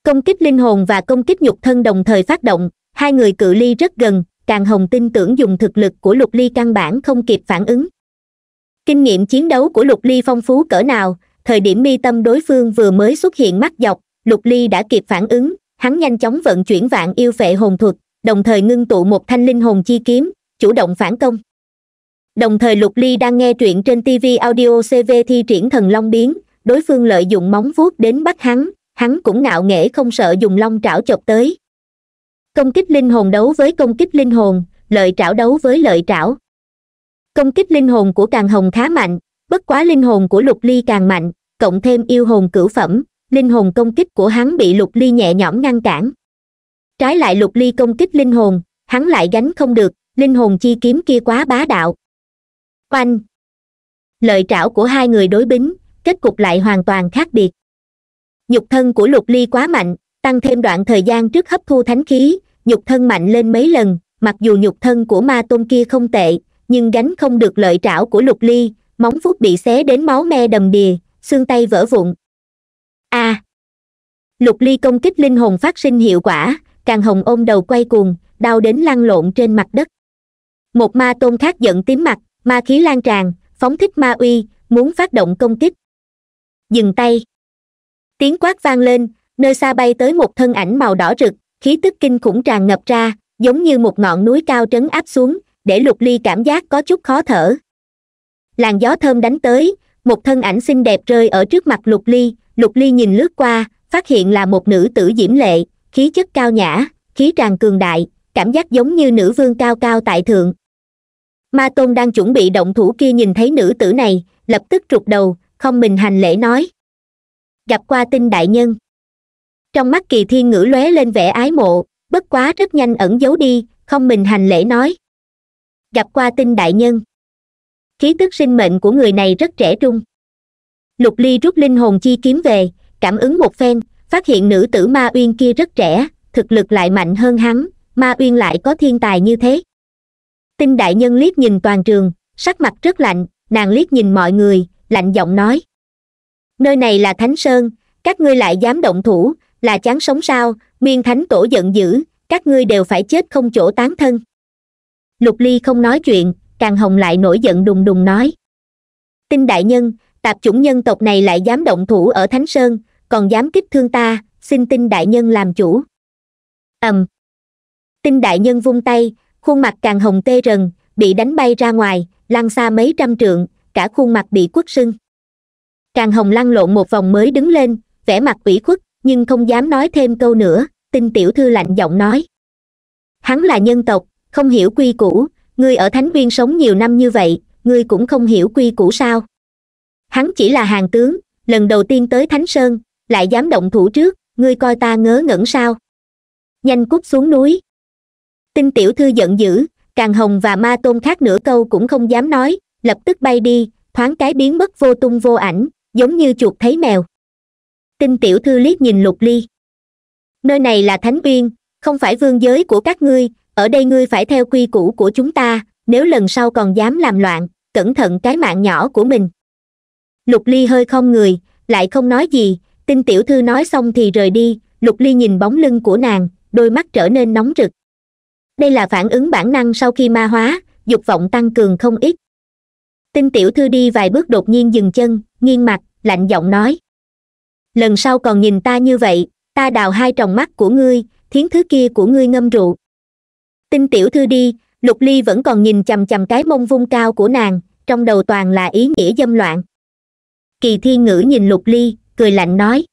công kích linh hồn và công kích nhục thân đồng thời phát động hai người cự ly rất gần càng hồng tin tưởng dùng thực lực của lục ly căn bản không kịp phản ứng kinh nghiệm chiến đấu của lục ly phong phú cỡ nào thời điểm mi tâm đối phương vừa mới xuất hiện mắt dọc lục ly đã kịp phản ứng hắn nhanh chóng vận chuyển vạn yêu phệ hồn thuật đồng thời ngưng tụ một thanh linh hồn chi kiếm chủ động phản công đồng thời lục ly đang nghe truyện trên tv audio cv thi triển thần long biến đối phương lợi dụng móng vuốt đến bắt hắn hắn cũng ngạo nghễ không sợ dùng long trảo chọc tới công kích linh hồn đấu với công kích linh hồn lợi trảo đấu với lợi trảo công kích linh hồn của càng hồng khá mạnh bất quá linh hồn của lục ly càng mạnh cộng thêm yêu hồn cửu phẩm linh hồn công kích của hắn bị lục ly nhẹ nhõm ngăn cản trái lại lục ly công kích linh hồn hắn lại gánh không được linh hồn chi kiếm kia quá bá đạo oanh lợi trảo của hai người đối bính kết cục lại hoàn toàn khác biệt nhục thân của lục ly quá mạnh tăng thêm đoạn thời gian trước hấp thu thánh khí nhục thân mạnh lên mấy lần mặc dù nhục thân của ma tôn kia không tệ nhưng gánh không được lợi trảo của lục ly móng vuốt bị xé đến máu me đầm đìa xương tay vỡ vụn a à. lục ly công kích linh hồn phát sinh hiệu quả càng hồng ôm đầu quay cuồng đau đến lăn lộn trên mặt đất một ma tôn khác giận tím mặt ma khí lan tràn phóng thích ma uy muốn phát động công kích dừng tay tiếng quát vang lên nơi xa bay tới một thân ảnh màu đỏ rực khí tức kinh khủng tràn ngập ra giống như một ngọn núi cao trấn áp xuống để lục ly cảm giác có chút khó thở làn gió thơm đánh tới một thân ảnh xinh đẹp rơi ở trước mặt lục ly lục ly nhìn lướt qua phát hiện là một nữ tử diễm lệ khí chất cao nhã khí tràn cường đại cảm giác giống như nữ vương cao cao tại thượng ma tôn đang chuẩn bị động thủ kia nhìn thấy nữ tử này lập tức trục đầu không mình hành lễ nói gặp qua tinh đại nhân trong mắt kỳ thiên ngữ lóe lên vẻ ái mộ bất quá rất nhanh ẩn giấu đi không mình hành lễ nói gặp qua tinh đại nhân khí tức sinh mệnh của người này rất trẻ trung lục ly rút linh hồn chi kiếm về cảm ứng một phen phát hiện nữ tử ma uyên kia rất trẻ thực lực lại mạnh hơn hắn ma uyên lại có thiên tài như thế tinh đại nhân liếc nhìn toàn trường sắc mặt rất lạnh nàng liếc nhìn mọi người lạnh giọng nói nơi này là thánh sơn các ngươi lại dám động thủ là chán sống sao miên thánh tổ giận dữ các ngươi đều phải chết không chỗ tán thân lục ly không nói chuyện càng hồng lại nổi giận đùng đùng nói tinh đại nhân tạp chủng nhân tộc này lại dám động thủ ở thánh sơn còn dám kích thương ta xin tinh đại nhân làm chủ ầm um. tinh đại nhân vung tay khuôn mặt càng hồng tê rần bị đánh bay ra ngoài lăn xa mấy trăm trượng cả khuôn mặt bị quất sưng càng hồng lăn lộn một vòng mới đứng lên vẻ mặt ủy khuất nhưng không dám nói thêm câu nữa tinh tiểu thư lạnh giọng nói hắn là nhân tộc không hiểu quy củ ngươi ở thánh viên sống nhiều năm như vậy ngươi cũng không hiểu quy củ sao hắn chỉ là hàng tướng lần đầu tiên tới thánh sơn lại dám động thủ trước ngươi coi ta ngớ ngẩn sao nhanh cút xuống núi tinh tiểu thư giận dữ càng hồng và ma tôn khác nửa câu cũng không dám nói lập tức bay đi thoáng cái biến mất vô tung vô ảnh giống như chuột thấy mèo tinh tiểu thư liếc nhìn lục ly nơi này là thánh uyên không phải vương giới của các ngươi ở đây ngươi phải theo quy củ của chúng ta nếu lần sau còn dám làm loạn cẩn thận cái mạng nhỏ của mình lục ly hơi không người lại không nói gì tin tiểu thư nói xong thì rời đi lục ly nhìn bóng lưng của nàng đôi mắt trở nên nóng rực đây là phản ứng bản năng sau khi ma hóa dục vọng tăng cường không ít tin tiểu thư đi vài bước đột nhiên dừng chân nghiêng mặt lạnh giọng nói lần sau còn nhìn ta như vậy ta đào hai tròng mắt của ngươi thiến thứ kia của ngươi ngâm rượu tin tiểu thư đi lục ly vẫn còn nhìn chằm chằm cái mông vung cao của nàng trong đầu toàn là ý nghĩa dâm loạn kỳ thiên ngữ nhìn lục ly cười lạnh nói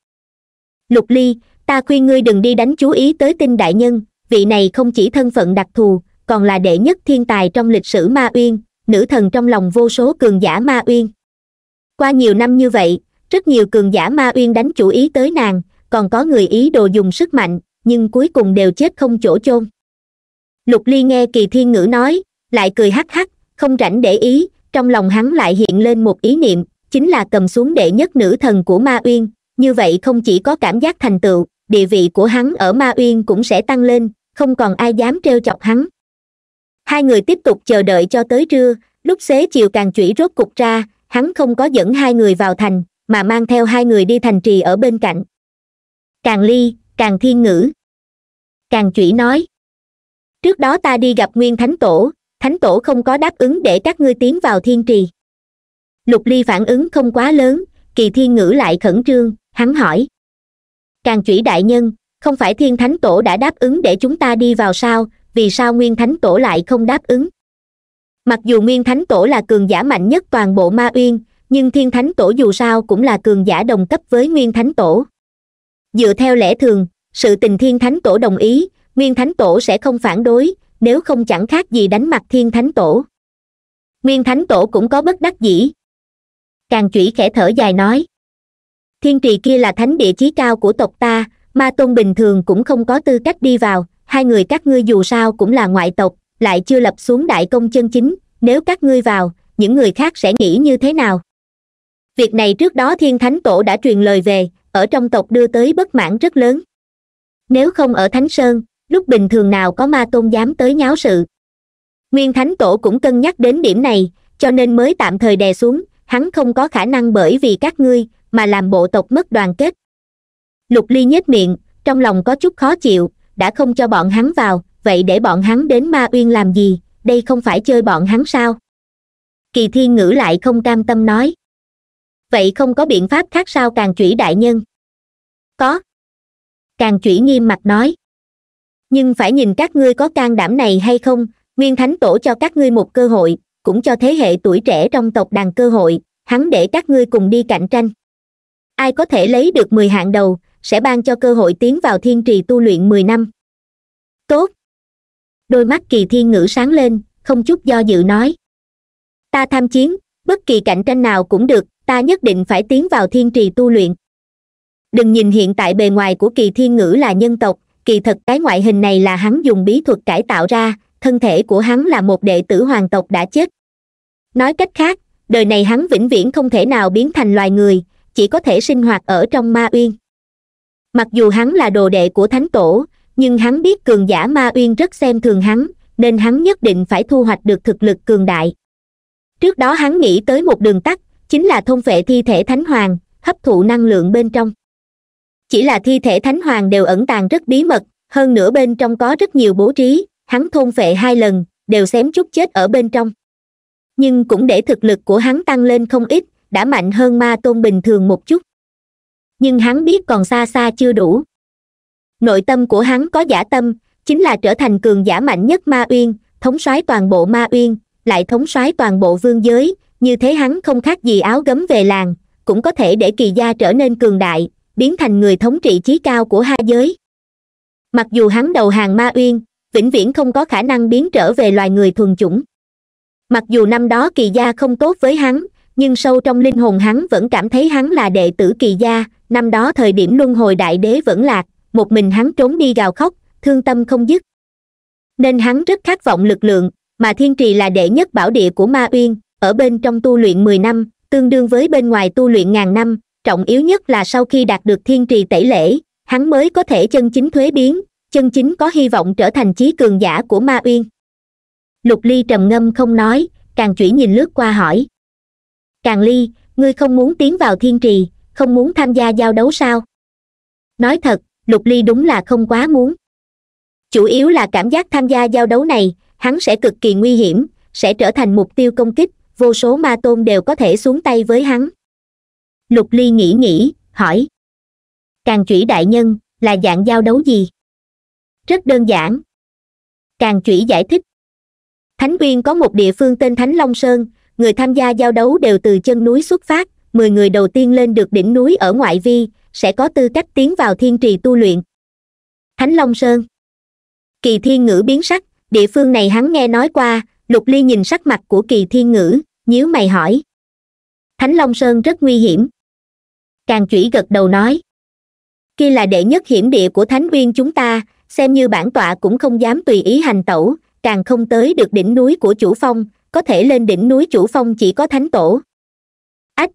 lục ly ta khuyên ngươi đừng đi đánh chú ý tới tinh đại nhân vị này không chỉ thân phận đặc thù còn là đệ nhất thiên tài trong lịch sử ma uyên nữ thần trong lòng vô số cường giả ma uyên qua nhiều năm như vậy rất nhiều cường giả ma uyên đánh chủ ý tới nàng còn có người ý đồ dùng sức mạnh nhưng cuối cùng đều chết không chỗ chôn lục ly nghe kỳ thiên ngữ nói lại cười hắc hắc không rảnh để ý trong lòng hắn lại hiện lên một ý niệm chính là cầm xuống đệ nhất nữ thần của ma uyên như vậy không chỉ có cảm giác thành tựu địa vị của hắn ở ma uyên cũng sẽ tăng lên không còn ai dám t chọc hắn hai người tiếp tục chờ đợi cho tới trưa lúc xế chiều càng chủy rốt cục ra hắn không có dẫn hai người vào thành mà mang theo hai người đi thành trì ở bên cạnh càng ly càng thiên ngữ càng chủy nói trước đó ta đi gặp nguyên thánh tổ thánh tổ không có đáp ứng để các ngươi tiến vào thiên trì lục ly phản ứng không quá lớn kỳ thiên ngữ lại khẩn trương hắn hỏi càng chủy đại nhân không phải thiên thánh tổ đã đáp ứng để chúng ta đi vào sao vì sao nguyên thánh tổ lại không đáp ứng mặc dù nguyên thánh tổ là cường giả mạnh nhất toàn bộ ma uyên nhưng thiên thánh tổ dù sao cũng là cường giả đồng cấp với nguyên thánh tổ dựa theo lẽ thường sự tình thiên thánh tổ đồng ý nguyên thánh tổ sẽ không phản đối nếu không chẳng khác gì đánh mặt thiên thánh tổ nguyên thánh tổ cũng có bất đắc dĩ càng chủy khẽ thở dài nói thiên trì kia là thánh địa chí cao của tộc ta ma tôn bình thường cũng không có tư cách đi vào hai người các ngươi dù sao cũng là ngoại tộc lại chưa lập xuống đại công chân chính nếu các ngươi vào những người khác sẽ nghĩ như thế nào việc này trước đó thiên thánh tổ đã truyền lời về ở trong tộc đưa tới bất mãn rất lớn nếu không ở thánh sơn lúc bình thường nào có ma tôn dám tới nháo sự nguyên thánh tổ cũng cân nhắc đến điểm này cho nên mới tạm thời đè xuống hắn không có khả năng bởi vì các ngươi mà làm bộ tộc mất đoàn kết lục ly nhếch miệng trong lòng có chút khó chịu đã không cho bọn hắn vào vậy để bọn hắn đến ma uyên làm gì đây không phải chơi bọn hắn sao kỳ thiên ngữ lại không cam tâm nói vậy không có biện pháp khác sao càng chủy đại nhân có càng chủy nghiêm mặt nói nhưng phải nhìn các ngươi có can đảm này hay không nguyên thánh tổ cho các ngươi một cơ hội cũng cho thế hệ tuổi trẻ trong tộc đàn cơ hội hắn để các ngươi cùng đi cạnh tranh ai có thể lấy được mười hạng đầu sẽ ban cho cơ hội tiến vào thiên trì tu luyện mười năm tốt đôi mắt kỳ thiên ngữ sáng lên không chút do dự nói ta tham chiến bất kỳ cạnh tranh nào cũng được ta nhất định phải tiến vào thiên trì tu luyện đừng nhìn hiện tại bề ngoài của kỳ thiên ngữ là nhân tộc kỳ thật cái ngoại hình này là hắn dùng bí thuật cải tạo ra thân thể của hắn là một đệ tử hoàng tộc đã chết nói cách khác đời này hắn vĩnh viễn không thể nào biến thành loài người chỉ có thể sinh hoạt ở trong ma uyên mặc dù hắn là đồ đệ của thánh tổ nhưng hắn biết cường giả ma uyên rất xem thường hắn nên hắn nhất định phải thu hoạch được thực lực cường đại trước đó hắn nghĩ tới một đường tắt chính là thôn vệ thi thể thánh hoàng hấp thụ năng lượng bên trong chỉ là thi thể thánh hoàng đều ẩn tàng rất bí mật hơn nữa bên trong có rất nhiều bố trí hắn thôn phệ hai lần đều xém chút chết ở bên trong nhưng cũng để thực lực của hắn tăng lên không ít đã mạnh hơn ma tôn bình thường một chút nhưng hắn biết còn xa xa chưa đủ nội tâm của hắn có giả tâm chính là trở thành cường giả mạnh nhất ma uyên thống soái toàn bộ ma uyên lại thống soái toàn bộ vương giới như thế hắn không khác gì áo gấm về làng cũng có thể để kỳ gia trở nên cường đại biến thành người thống trị trí cao của hai giới mặc dù hắn đầu hàng ma uyên vĩnh viễn không có khả năng biến trở về loài người thuần chủng mặc dù năm đó kỳ gia không tốt với hắn nhưng sâu trong linh hồn hắn vẫn cảm thấy hắn là đệ tử kỳ gia năm đó thời điểm luân hồi đại đế vẫn lạc một mình hắn trốn đi gào khóc thương tâm không dứt nên hắn rất khát vọng lực lượng mà thiên trì là đệ nhất bảo địa của ma uyên ở bên trong tu luyện mười năm tương đương với bên ngoài tu luyện ngàn năm trọng yếu nhất là sau khi đạt được thiên trì tẩy lễ hắn mới có thể chân chính thuế biến chân chính có hy vọng trở thành chí cường giả của ma uyên lục ly trầm ngâm không nói càng chuyển nhìn lướt qua hỏi càng ly ngươi không muốn tiến vào thiên trì không muốn tham gia giao đấu sao nói thật lục ly đúng là không quá muốn chủ yếu là cảm giác tham gia giao đấu này hắn sẽ cực kỳ nguy hiểm sẽ trở thành mục tiêu công kích vô số ma tôn đều có thể xuống tay với hắn lục ly nghĩ nghĩ hỏi càng chủy đại nhân là dạng giao đấu gì rất đơn giản càng chủy giải thích thánh quyên có một địa phương tên thánh long sơn người tham gia giao đấu đều từ chân núi xuất phát mười người đầu tiên lên được đỉnh núi ở ngoại vi sẽ có tư cách tiến vào thiên trì tu luyện thánh long sơn kỳ thiên ngữ biến sắc địa phương này hắn nghe nói qua lục ly nhìn sắc mặt của kỳ thiên ngữ nhíu mày hỏi thánh long sơn rất nguy hiểm càng chủy gật đầu nói kia là đệ nhất hiểm địa của thánh viên chúng ta xem như bản tọa cũng không dám tùy ý hành tẩu càng không tới được đỉnh núi của chủ phong có thể lên đỉnh núi chủ phong chỉ có thánh tổ ách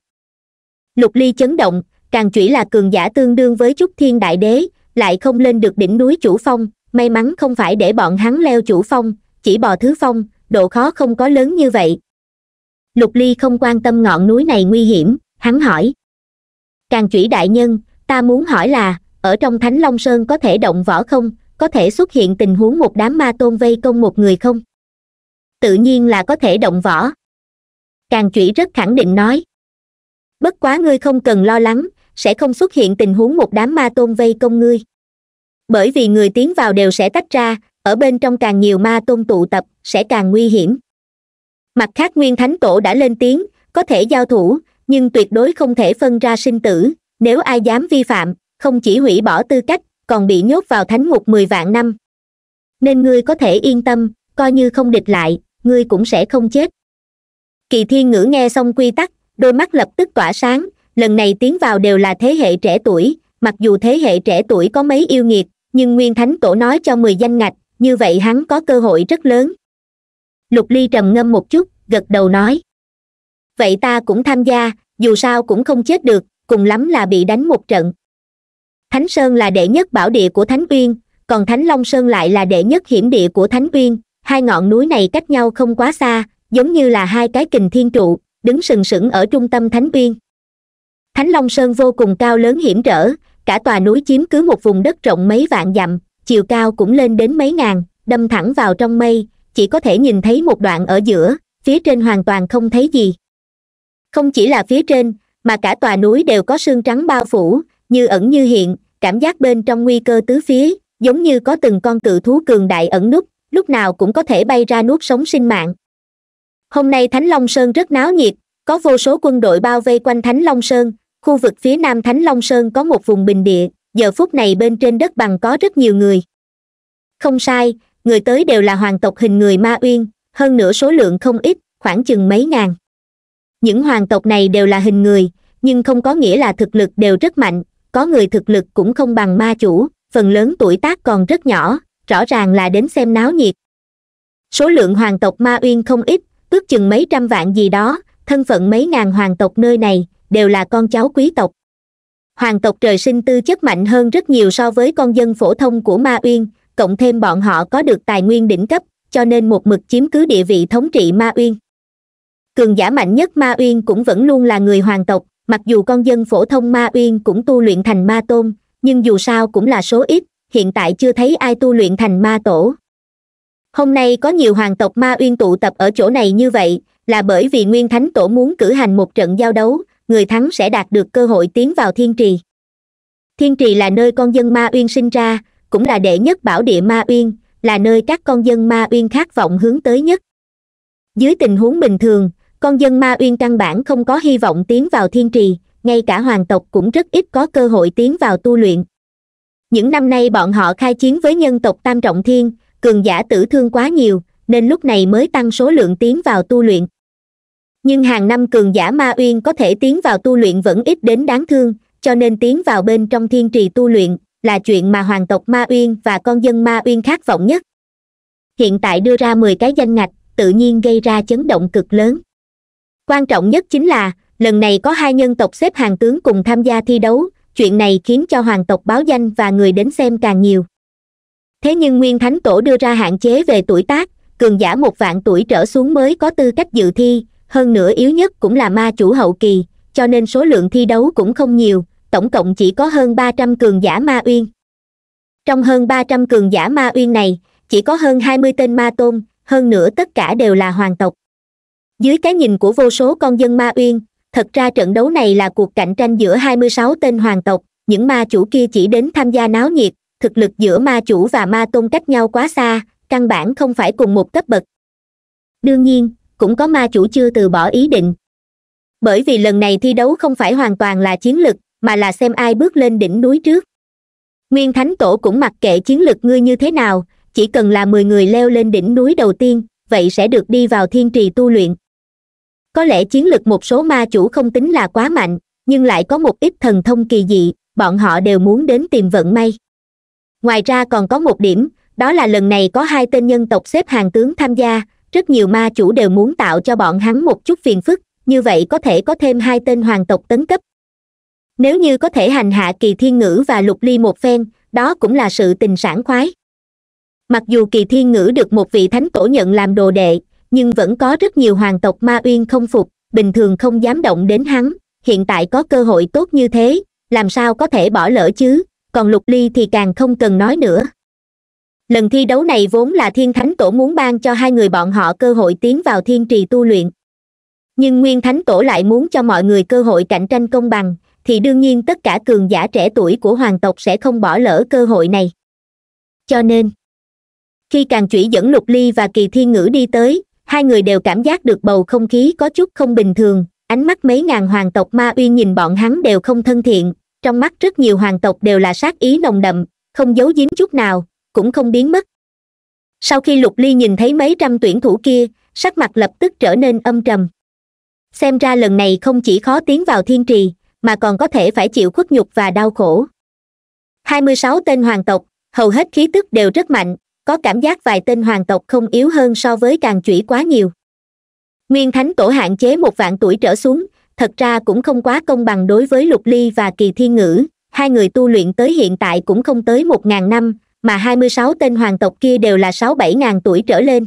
lục ly chấn động càng chủy là cường giả tương đương với trúc thiên đại đế lại không lên được đỉnh núi chủ phong may mắn không phải để bọn hắn leo chủ phong chỉ bò thứ phong độ khó không có lớn như vậy lục ly không quan tâm ngọn núi này nguy hiểm hắn hỏi càng chủy đại nhân ta muốn hỏi là ở trong thánh long sơn có thể động võ không có thể xuất hiện tình huống một đám ma tôn vây công một người không tự nhiên là có thể động võ càng chủy rất khẳng định nói bất quá ngươi không cần lo lắng sẽ không xuất hiện tình huống một đám ma tôn vây công ngươi bởi vì người tiến vào đều sẽ tách ra ở bên trong càng nhiều ma tôn tụ tập sẽ càng nguy hiểm mặt khác nguyên thánh tổ đã lên tiếng có thể giao thủ nhưng tuyệt đối không thể phân ra sinh tử nếu ai dám vi phạm không chỉ hủy bỏ tư cách còn bị nhốt vào thánh ngục mười vạn năm nên ngươi có thể yên tâm coi như không địch lại ngươi cũng sẽ không chết kỳ thiên ngữ nghe xong quy tắc đôi mắt lập tức tỏa sáng lần này tiến vào đều là thế hệ trẻ tuổi mặc dù thế hệ trẻ tuổi có mấy yêu nghiệt nhưng nguyên thánh tổ nói cho mười danh ngạch như vậy hắn có cơ hội rất lớn lục ly trầm ngâm một chút gật đầu nói vậy ta cũng tham gia dù sao cũng không chết được cùng lắm là bị đánh một trận thánh sơn là đệ nhất bảo địa của thánh uyên còn thánh long sơn lại là đệ nhất hiểm địa của thánh uyên hai ngọn núi này cách nhau không quá xa giống như là hai cái kình thiên trụ đứng sừng sững ở trung tâm thánh uyên thánh long sơn vô cùng cao lớn hiểm trở cả tòa núi chiếm cứ một vùng đất rộng mấy vạn dặm chiều cao cũng lên đến mấy ngàn đâm thẳng vào trong mây chỉ có thể nhìn thấy một đoạn ở giữa phía trên hoàn toàn không thấy gì không chỉ là phía trên mà cả tòa núi đều có sương trắng bao phủ như ẩn như hiện cảm giác bên trong nguy cơ tứ phía giống như có từng con cự thú cường đại ẩn nút lúc nào cũng có thể bay ra nuốt sống sinh mạng hôm nay thánh long sơn rất náo nhiệt có vô số quân đội bao vây quanh thánh long sơn khu vực phía nam thánh long sơn có một vùng bình địa giờ phút này bên trên đất bằng có rất nhiều người không sai người tới đều là hoàng tộc hình người ma uyên hơn nữa số lượng không ít khoảng chừng mấy ngàn những hoàng tộc này đều là hình người nhưng không có nghĩa là thực lực đều rất mạnh có người thực lực cũng không bằng ma chủ phần lớn tuổi tác còn rất nhỏ rõ ràng là đến xem náo nhiệt số lượng hoàng tộc ma uyên không ít ước chừng mấy trăm vạn gì đó thân phận mấy ngàn hoàng tộc nơi này đều là con cháu quý tộc hoàng tộc trời sinh tư chất mạnh hơn rất nhiều so với con dân phổ thông của ma uyên cộng thêm bọn họ có được tài nguyên đỉnh cấp cho nên một mực chiếm cứ địa vị thống trị ma uyên cường giả mạnh nhất ma uyên cũng vẫn luôn là người hoàng tộc mặc dù con dân phổ thông ma uyên cũng tu luyện thành ma tôn nhưng dù sao cũng là số ít hiện tại chưa thấy ai tu luyện thành ma tổ hôm nay có nhiều hoàng tộc ma uyên tụ tập ở chỗ này như vậy là bởi vì nguyên thánh tổ muốn cử hành một trận giao đấu người thắng sẽ đạt được cơ hội tiến vào thiên trì thiên trì là nơi con dân ma uyên sinh ra cũng là đệ nhất bảo địa ma uyên là nơi các con dân ma uyên khát vọng hướng tới nhất dưới tình huống bình thường con dân ma uyên căn bản không có hy vọng tiến vào thiên trì ngay cả hoàng tộc cũng rất ít có cơ hội tiến vào tu luyện những năm nay bọn họ khai chiến với nhân tộc tam trọng thiên cường giả tử thương quá nhiều nên lúc này mới tăng số lượng tiến vào tu luyện nhưng hàng năm cường giả ma uyên có thể tiến vào tu luyện vẫn ít đến đáng thương cho nên tiến vào bên trong thiên trì tu luyện là chuyện mà hoàng tộc ma uyên và con dân ma uyên khát vọng nhất hiện tại đưa ra mười cái danh ngạch tự nhiên gây ra chấn động cực lớn quan trọng nhất chính là lần này có hai nhân tộc xếp hàng tướng cùng tham gia thi đấu chuyện này khiến cho hoàng tộc báo danh và người đến xem càng nhiều thế nhưng nguyên thánh tổ đưa ra hạn chế về tuổi tác cường giả một vạn tuổi trở xuống mới có tư cách dự thi hơn nữa yếu nhất cũng là ma chủ hậu kỳ cho nên số lượng thi đấu cũng không nhiều tổng cộng chỉ có hơn ba trăm cường giả ma uyên trong hơn ba trăm cường giả ma uyên này chỉ có hơn hai mươi tên ma tôn hơn nữa tất cả đều là hoàng tộc dưới cái nhìn của vô số con dân ma uyên thật ra trận đấu này là cuộc cạnh tranh giữa 26 tên hoàng tộc những ma chủ kia chỉ đến tham gia náo nhiệt thực lực giữa ma chủ và ma tôn cách nhau quá xa căn bản không phải cùng một cấp bậc đương nhiên cũng có ma chủ chưa từ bỏ ý định bởi vì lần này thi đấu không phải hoàn toàn là chiến lực mà là xem ai bước lên đỉnh núi trước nguyên thánh tổ cũng mặc kệ chiến lực ngươi như thế nào chỉ cần là mười người leo lên đỉnh núi đầu tiên vậy sẽ được đi vào thiên trì tu luyện có lẽ chiến lực một số ma chủ không tính là quá mạnh nhưng lại có một ít thần thông kỳ dị bọn họ đều muốn đến tìm vận may ngoài ra còn có một điểm đó là lần này có hai tên nhân tộc xếp hàng tướng tham gia rất nhiều ma chủ đều muốn tạo cho bọn hắn một chút phiền phức như vậy có thể có thêm hai tên hoàng tộc tấn cấp nếu như có thể hành hạ kỳ thiên ngữ và lục ly một phen đó cũng là sự tình sản khoái mặc dù kỳ thiên ngữ được một vị thánh tổ nhận làm đồ đệ nhưng vẫn có rất nhiều hoàng tộc ma uyên không phục bình thường không dám động đến hắn hiện tại có cơ hội tốt như thế làm sao có thể bỏ lỡ chứ còn lục ly thì càng không cần nói nữa lần thi đấu này vốn là thiên thánh tổ muốn ban cho hai người bọn họ cơ hội tiến vào thiên trì tu luyện nhưng nguyên thánh tổ lại muốn cho mọi người cơ hội cạnh tranh công bằng thì đương nhiên tất cả cường giả trẻ tuổi của hoàng tộc sẽ không bỏ lỡ cơ hội này cho nên khi càng chủy dẫn lục ly và kỳ thiên ngữ đi tới hai người đều cảm giác được bầu không khí có chút không bình thường ánh mắt mấy ngàn hoàng tộc ma uy nhìn bọn hắn đều không thân thiện trong mắt rất nhiều hoàng tộc đều là sát ý nồng đậm không giấu giếm chút nào cũng không biến mất sau khi lục ly nhìn thấy mấy trăm tuyển thủ kia sắc mặt lập tức trở nên âm trầm xem ra lần này không chỉ khó tiến vào thiên trì mà còn có thể phải chịu khuất nhục và đau khổ hai mươi sáu tên hoàng tộc hầu hết khí tức đều rất mạnh có cảm giác vài tên hoàng tộc không yếu hơn so với càng chủy quá nhiều nguyên thánh tổ hạn chế một vạn tuổi trở xuống thật ra cũng không quá công bằng đối với lục ly và kỳ thiên ngữ hai người tu luyện tới hiện tại cũng không tới một ngàn năm mà hai mươi sáu tên hoàng tộc kia đều là sáu bảy ngàn tuổi trở lên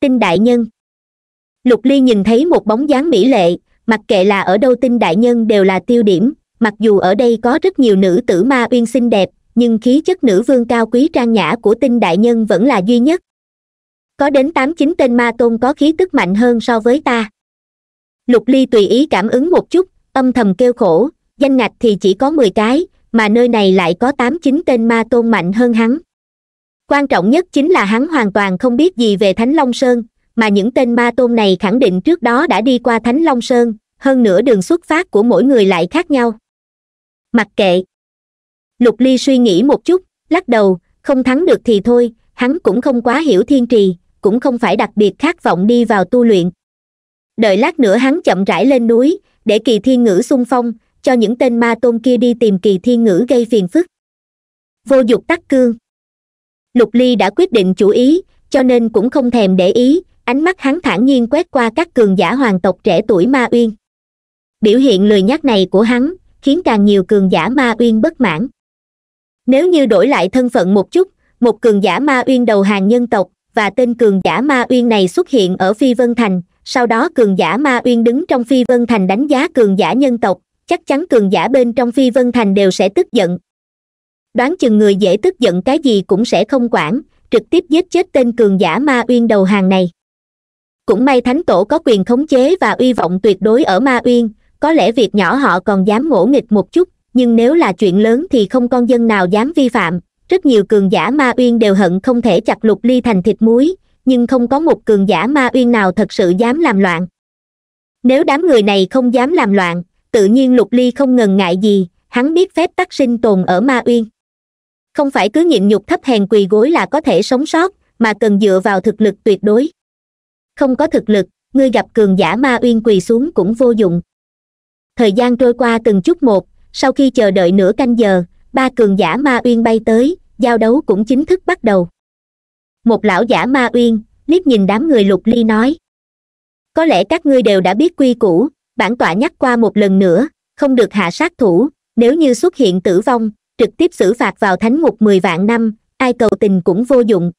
tinh đại nhân lục ly nhìn thấy một bóng dáng mỹ lệ mặc kệ là ở đâu tinh đại nhân đều là tiêu điểm mặc dù ở đây có rất nhiều nữ tử ma uyên xinh đẹp nhưng khí chất nữ vương cao quý trang nhã của tinh đại nhân vẫn là duy nhất có đến tám chín tên ma tôn có khí tức mạnh hơn so với ta lục ly tùy ý cảm ứng một chút âm thầm kêu khổ danh ngạch thì chỉ có mười cái mà nơi này lại có tám chín tên ma tôn mạnh hơn hắn quan trọng nhất chính là hắn hoàn toàn không biết gì về thánh long sơn mà những tên ma tôn này khẳng định trước đó đã đi qua thánh long sơn hơn nữa đường xuất phát của mỗi người lại khác nhau mặc kệ lục ly suy nghĩ một chút lắc đầu không thắng được thì thôi hắn cũng không quá hiểu thiên trì cũng không phải đặc biệt khát vọng đi vào tu luyện đợi lát nữa hắn chậm rãi lên núi để kỳ thiên ngữ xung phong cho những tên ma tôn kia đi tìm kỳ thiên ngữ gây phiền phức vô dục tắc cương lục ly đã quyết định chủ ý cho nên cũng không thèm để ý ánh mắt hắn thản nhiên quét qua các cường giả hoàng tộc trẻ tuổi ma uyên biểu hiện lười nhắc này của hắn khiến càng nhiều cường giả ma uyên bất mãn nếu như đổi lại thân phận một chút một cường giả ma uyên đầu hàng nhân tộc và tên cường giả ma uyên này xuất hiện ở phi vân thành sau đó cường giả ma uyên đứng trong phi vân thành đánh giá cường giả nhân tộc chắc chắn cường giả bên trong phi vân thành đều sẽ tức giận đoán chừng người dễ tức giận cái gì cũng sẽ không quản trực tiếp giết chết tên cường giả ma uyên đầu hàng này cũng may thánh tổ có quyền khống chế và uy vọng tuyệt đối ở ma uyên có lẽ việc nhỏ họ còn dám ngỗ nghịch một chút nhưng nếu là chuyện lớn thì không con dân nào dám vi phạm rất nhiều cường giả ma uyên đều hận không thể chặt lục ly thành thịt muối nhưng không có một cường giả ma uyên nào thật sự dám làm loạn nếu đám người này không dám làm loạn tự nhiên lục ly không ngần ngại gì hắn biết phép tắc sinh tồn ở ma uyên không phải cứ nhịn nhục thấp hèn quỳ gối là có thể sống sót mà cần dựa vào thực lực tuyệt đối không có thực lực ngươi gặp cường giả ma uyên quỳ xuống cũng vô dụng thời gian trôi qua từng chút một sau khi chờ đợi nửa canh giờ ba cường giả ma uyên bay tới giao đấu cũng chính thức bắt đầu một lão giả ma uyên liếc nhìn đám người lục ly nói có lẽ các ngươi đều đã biết quy củ bản tọa nhắc qua một lần nữa không được hạ sát thủ nếu như xuất hiện tử vong trực tiếp xử phạt vào thánh ngục mười vạn năm ai cầu tình cũng vô dụng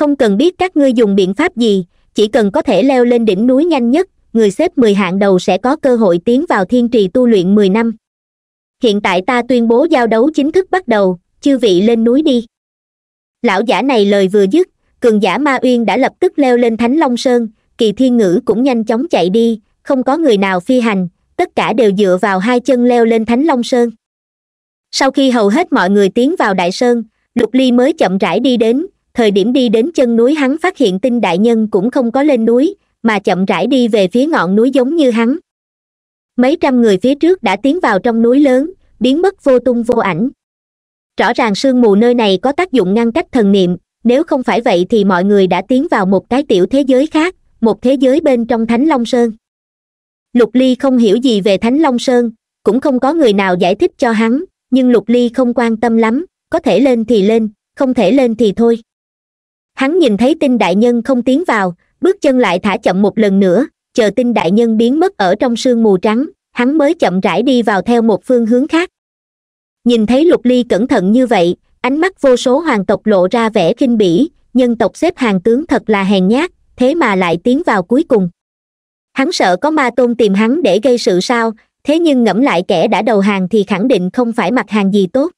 không cần biết các ngươi dùng biện pháp gì chỉ cần có thể leo lên đỉnh núi nhanh nhất người xếp mười hạng đầu sẽ có cơ hội tiến vào thiên trì tu luyện mười năm hiện tại ta tuyên bố giao đấu chính thức bắt đầu chư vị lên núi đi lão giả này lời vừa dứt cường giả ma uyên đã lập tức leo lên thánh long sơn kỳ thiên ngữ cũng nhanh chóng chạy đi không có người nào phi hành tất cả đều dựa vào hai chân leo lên thánh long sơn sau khi hầu hết mọi người tiến vào đại sơn lục ly mới chậm rãi đi đến thời điểm đi đến chân núi hắn phát hiện tinh đại nhân cũng không có lên núi mà chậm rãi đi về phía ngọn núi giống như hắn mấy trăm người phía trước đã tiến vào trong núi lớn biến mất vô tung vô ảnh rõ ràng sương mù nơi này có tác dụng ngăn cách thần niệm nếu không phải vậy thì mọi người đã tiến vào một cái tiểu thế giới khác một thế giới bên trong thánh long sơn lục ly không hiểu gì về thánh long sơn cũng không có người nào giải thích cho hắn nhưng lục ly không quan tâm lắm có thể lên thì lên không thể lên thì thôi hắn nhìn thấy tinh đại nhân không tiến vào bước chân lại thả chậm một lần nữa chờ tin đại nhân biến mất ở trong sương mù trắng hắn mới chậm rãi đi vào theo một phương hướng khác nhìn thấy lục ly cẩn thận như vậy ánh mắt vô số hoàng tộc lộ ra vẻ kinh bỉ nhân tộc xếp hàng tướng thật là hèn nhát thế mà lại tiến vào cuối cùng hắn sợ có ma tôn tìm hắn để gây sự sao thế nhưng ngẫm lại kẻ đã đầu hàng thì khẳng định không phải mặt hàng gì tốt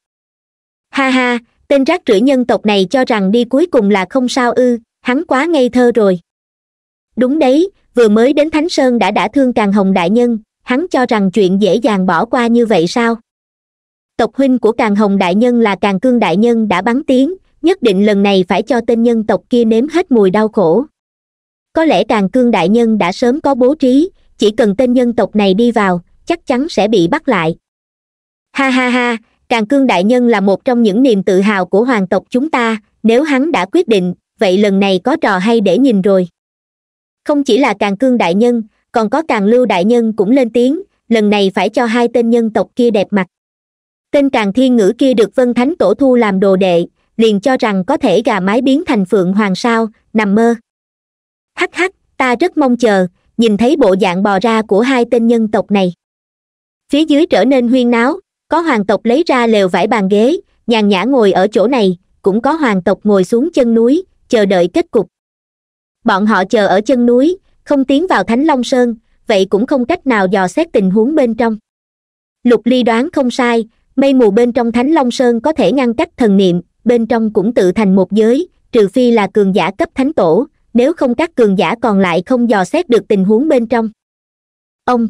ha ha tên rác rưởi nhân tộc này cho rằng đi cuối cùng là không sao ư hắn quá ngây thơ rồi đúng đấy vừa mới đến thánh sơn đã đã thương càng hồng đại nhân hắn cho rằng chuyện dễ dàng bỏ qua như vậy sao tộc huynh của càng hồng đại nhân là càng cương đại nhân đã bắn tiếng nhất định lần này phải cho tên nhân tộc kia nếm hết mùi đau khổ có lẽ càng cương đại nhân đã sớm có bố trí chỉ cần tên nhân tộc này đi vào chắc chắn sẽ bị bắt lại ha ha ha càng cương đại nhân là một trong những niềm tự hào của hoàng tộc chúng ta nếu hắn đã quyết định vậy lần này có trò hay để nhìn rồi không chỉ là càng cương đại nhân còn có càng lưu đại nhân cũng lên tiếng lần này phải cho hai tên nhân tộc kia đẹp mặt tên càng thiên ngữ kia được vân thánh tổ thu làm đồ đệ liền cho rằng có thể gà mái biến thành phượng hoàng sao nằm mơ hắc hắc ta rất mong chờ nhìn thấy bộ dạng bò ra của hai tên nhân tộc này phía dưới trở nên huyên náo có hoàng tộc lấy ra lều vải bàn ghế nhàn nhã ngồi ở chỗ này cũng có hoàng tộc ngồi xuống chân núi chờ đợi kết cục bọn họ chờ ở chân núi không tiến vào thánh long sơn vậy cũng không cách nào dò xét tình huống bên trong lục ly đoán không sai mây mù bên trong thánh long sơn có thể ngăn cách thần niệm bên trong cũng tự thành một giới trừ phi là cường giả cấp thánh tổ nếu không các cường giả còn lại không dò xét được tình huống bên trong ông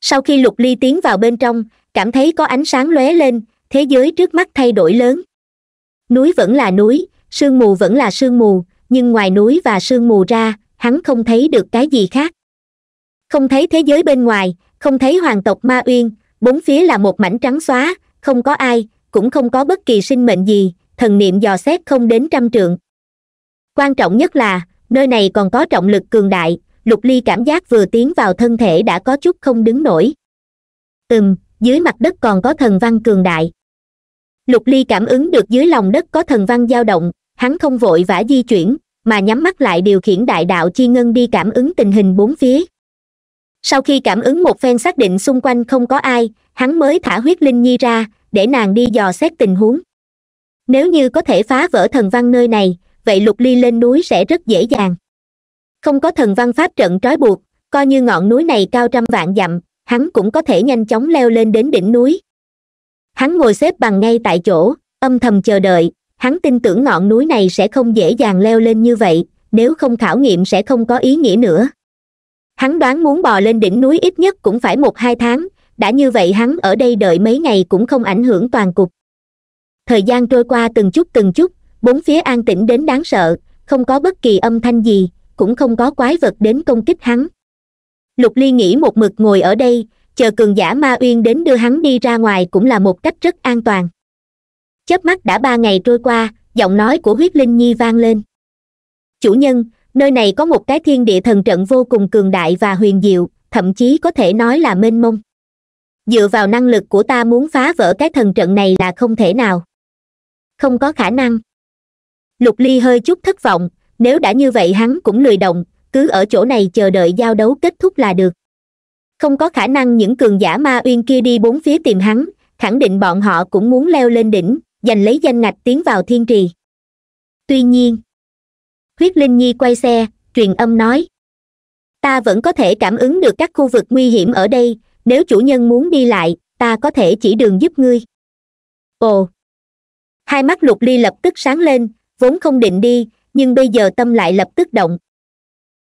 sau khi lục ly tiến vào bên trong cảm thấy có ánh sáng lóe lên thế giới trước mắt thay đổi lớn núi vẫn là núi sương mù vẫn là sương mù nhưng ngoài núi và sương mù ra hắn không thấy được cái gì khác không thấy thế giới bên ngoài không thấy hoàng tộc ma uyên bốn phía là một mảnh trắng xóa không có ai cũng không có bất kỳ sinh mệnh gì thần niệm dò xét không đến trăm trượng quan trọng nhất là nơi này còn có trọng lực cường đại lục ly cảm giác vừa tiến vào thân thể đã có chút không đứng nổi ừm dưới mặt đất còn có thần văn cường đại lục ly cảm ứng được dưới lòng đất có thần văn dao động hắn không vội vã di chuyển mà nhắm mắt lại điều khiển đại đạo chi ngân đi cảm ứng tình hình bốn phía sau khi cảm ứng một phen xác định xung quanh không có ai hắn mới thả huyết linh nhi ra để nàng đi dò xét tình huống nếu như có thể phá vỡ thần văn nơi này vậy lục ly lên núi sẽ rất dễ dàng không có thần văn pháp trận trói buộc coi như ngọn núi này cao trăm vạn dặm hắn cũng có thể nhanh chóng leo lên đến đỉnh núi hắn ngồi xếp bằng ngay tại chỗ âm thầm chờ đợi hắn tin tưởng ngọn núi này sẽ không dễ dàng leo lên như vậy nếu không khảo nghiệm sẽ không có ý nghĩa nữa hắn đoán muốn bò lên đỉnh núi ít nhất cũng phải một hai tháng đã như vậy hắn ở đây đợi mấy ngày cũng không ảnh hưởng toàn cục thời gian trôi qua từng chút từng chút bốn phía an tĩnh đến đáng sợ không có bất kỳ âm thanh gì cũng không có quái vật đến công kích hắn lục ly nghĩ một mực ngồi ở đây chờ cường giả ma uyên đến đưa hắn đi ra ngoài cũng là một cách rất an toàn chớp mắt đã ba ngày trôi qua giọng nói của huyết linh nhi vang lên chủ nhân nơi này có một cái thiên địa thần trận vô cùng cường đại và huyền diệu thậm chí có thể nói là mênh mông dựa vào năng lực của ta muốn phá vỡ cái thần trận này là không thể nào không có khả năng lục ly hơi chút thất vọng nếu đã như vậy hắn cũng lười động cứ ở chỗ này chờ đợi giao đấu kết thúc là được không có khả năng những cường giả ma uyên kia đi bốn phía tìm hắn khẳng định bọn họ cũng muốn leo lên đỉnh giành lấy danh ngạch tiến vào thiên trì tuy nhiên huyết linh nhi quay xe truyền âm nói ta vẫn có thể cảm ứng được các khu vực nguy hiểm ở đây nếu chủ nhân muốn đi lại ta có thể chỉ đường giúp ngươi ồ hai mắt lục ly lập tức sáng lên vốn không định đi nhưng bây giờ tâm lại lập tức động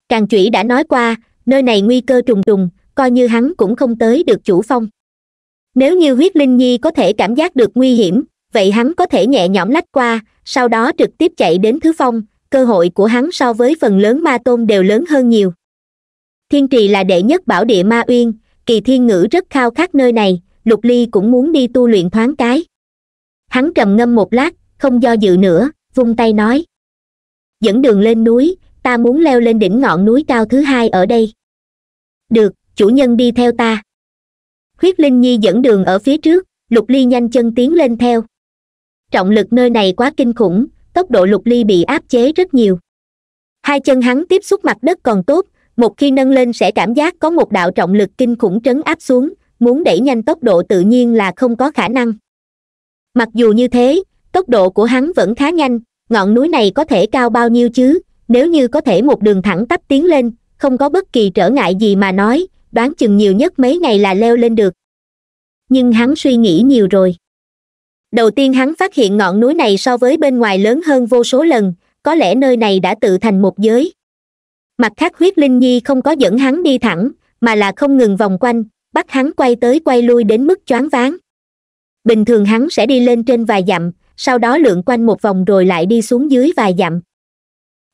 càng chủy đã nói qua nơi này nguy cơ trùng trùng coi như hắn cũng không tới được chủ phong nếu như huyết linh nhi có thể cảm giác được nguy hiểm vậy hắn có thể nhẹ nhõm lách qua sau đó trực tiếp chạy đến thứ phong cơ hội của hắn so với phần lớn ma tôn đều lớn hơn nhiều thiên trì là đệ nhất bảo địa ma uyên kỳ thiên ngữ rất khao khát nơi này lục ly cũng muốn đi tu luyện thoáng cái hắn trầm ngâm một lát không do dự nữa vung tay nói dẫn đường lên núi ta muốn leo lên đỉnh ngọn núi cao thứ hai ở đây được chủ nhân đi theo ta huyết linh nhi dẫn đường ở phía trước lục ly nhanh chân tiến lên theo trọng lực nơi này quá kinh khủng tốc độ lục ly bị áp chế rất nhiều hai chân hắn tiếp xúc mặt đất còn tốt một khi nâng lên sẽ cảm giác có một đạo trọng lực kinh khủng trấn áp xuống muốn đẩy nhanh tốc độ tự nhiên là không có khả năng mặc dù như thế tốc độ của hắn vẫn khá nhanh ngọn núi này có thể cao bao nhiêu chứ nếu như có thể một đường thẳng tắp tiến lên không có bất kỳ trở ngại gì mà nói đoán chừng nhiều nhất mấy ngày là leo lên được nhưng hắn suy nghĩ nhiều rồi đầu tiên hắn phát hiện ngọn núi này so với bên ngoài lớn hơn vô số lần có lẽ nơi này đã tự thành một giới mặt khác huyết linh nhi không có dẫn hắn đi thẳng mà là không ngừng vòng quanh bắt hắn quay tới quay lui đến mức choáng váng bình thường hắn sẽ đi lên trên vài dặm sau đó lượn quanh một vòng rồi lại đi xuống dưới vài dặm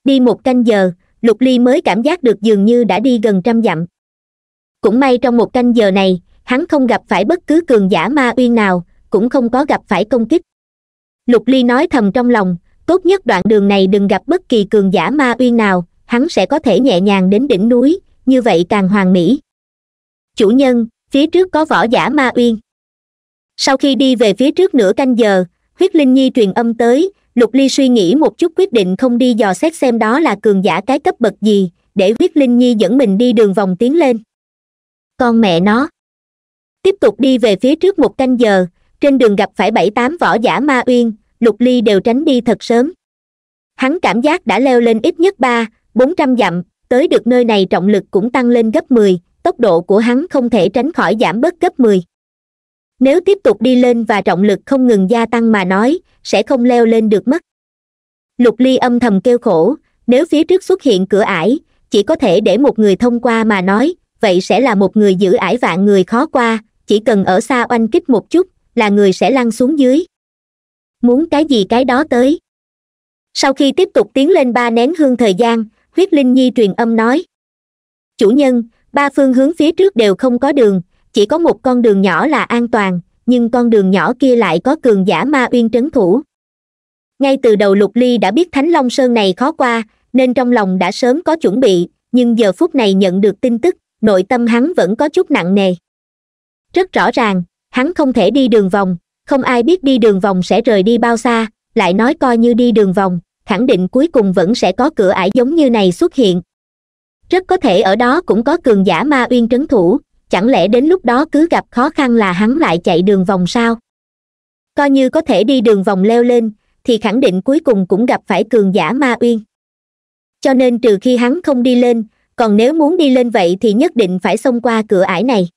đi một canh giờ lục ly mới cảm giác được dường như đã đi gần trăm dặm cũng may trong một canh giờ này hắn không gặp phải bất cứ cường giả ma uyên nào cũng không có gặp phải công kích lục ly nói thầm trong lòng tốt nhất đoạn đường này đừng gặp bất kỳ cường giả ma uyên nào hắn sẽ có thể nhẹ nhàng đến đỉnh núi như vậy càng hoàn mỹ chủ nhân phía trước có võ giả ma uyên sau khi đi về phía trước nửa canh giờ huyết linh nhi truyền âm tới lục ly suy nghĩ một chút quyết định không đi dò xét xem đó là cường giả cái cấp bậc gì để huyết linh nhi dẫn mình đi đường vòng tiến lên con mẹ nó tiếp tục đi về phía trước một canh giờ trên đường gặp phải bảy tám võ giả ma uyên lục ly đều tránh đi thật sớm hắn cảm giác đã leo lên ít nhất ba bốn trăm dặm tới được nơi này trọng lực cũng tăng lên gấp mười tốc độ của hắn không thể tránh khỏi giảm bớt gấp mười nếu tiếp tục đi lên và trọng lực không ngừng gia tăng mà nói sẽ không leo lên được mất lục ly âm thầm kêu khổ nếu phía trước xuất hiện cửa ải chỉ có thể để một người thông qua mà nói vậy sẽ là một người giữ ải vạn người khó qua chỉ cần ở xa oanh kích một chút là người sẽ lăn xuống dưới muốn cái gì cái đó tới sau khi tiếp tục tiến lên ba nén hương thời gian huyết linh nhi truyền âm nói chủ nhân ba phương hướng phía trước đều không có đường chỉ có một con đường nhỏ là an toàn nhưng con đường nhỏ kia lại có cường giả ma uyên trấn thủ ngay từ đầu lục ly đã biết thánh long sơn này khó qua nên trong lòng đã sớm có chuẩn bị nhưng giờ phút này nhận được tin tức nội tâm hắn vẫn có chút nặng nề rất rõ ràng hắn không thể đi đường vòng không ai biết đi đường vòng sẽ rời đi bao xa lại nói coi như đi đường vòng khẳng định cuối cùng vẫn sẽ có cửa ải giống như này xuất hiện rất có thể ở đó cũng có cường giả ma uyên trấn thủ chẳng lẽ đến lúc đó cứ gặp khó khăn là hắn lại chạy đường vòng sao coi như có thể đi đường vòng leo lên thì khẳng định cuối cùng cũng gặp phải cường giả ma uyên cho nên trừ khi hắn không đi lên còn nếu muốn đi lên vậy thì nhất định phải xông qua cửa ải này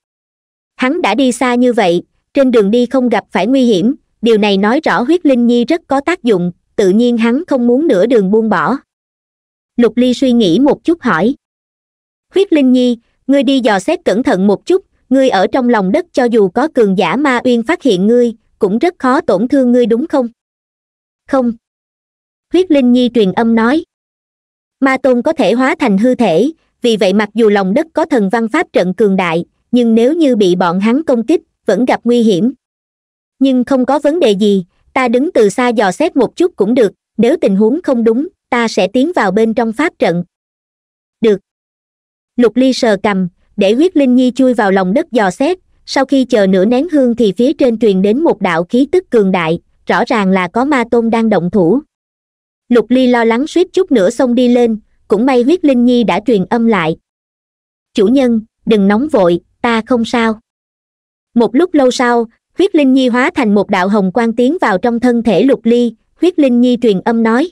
hắn đã đi xa như vậy trên đường đi không gặp phải nguy hiểm điều này nói rõ huyết linh nhi rất có tác dụng tự nhiên hắn không muốn nửa đường buông bỏ lục ly suy nghĩ một chút hỏi huyết linh nhi ngươi đi dò xét cẩn thận một chút ngươi ở trong lòng đất cho dù có cường giả ma uyên phát hiện ngươi cũng rất khó tổn thương ngươi đúng không không huyết linh nhi truyền âm nói ma tôn có thể hóa thành hư thể vì vậy mặc dù lòng đất có thần văn pháp trận cường đại nhưng nếu như bị bọn hắn công kích vẫn gặp nguy hiểm nhưng không có vấn đề gì ta đứng từ xa dò xét một chút cũng được nếu tình huống không đúng ta sẽ tiến vào bên trong pháp trận được lục ly sờ cầm để huyết linh nhi chui vào lòng đất dò xét sau khi chờ nửa nén hương thì phía trên truyền đến một đạo khí tức cường đại rõ ràng là có ma tôn đang động thủ lục ly lo lắng suýt chút nữa xông đi lên cũng may huyết linh nhi đã truyền âm lại chủ nhân đừng nóng vội ta không sao một lúc lâu sau huyết linh nhi hóa thành một đạo hồng quang tiến vào trong thân thể lục ly huyết linh nhi truyền âm nói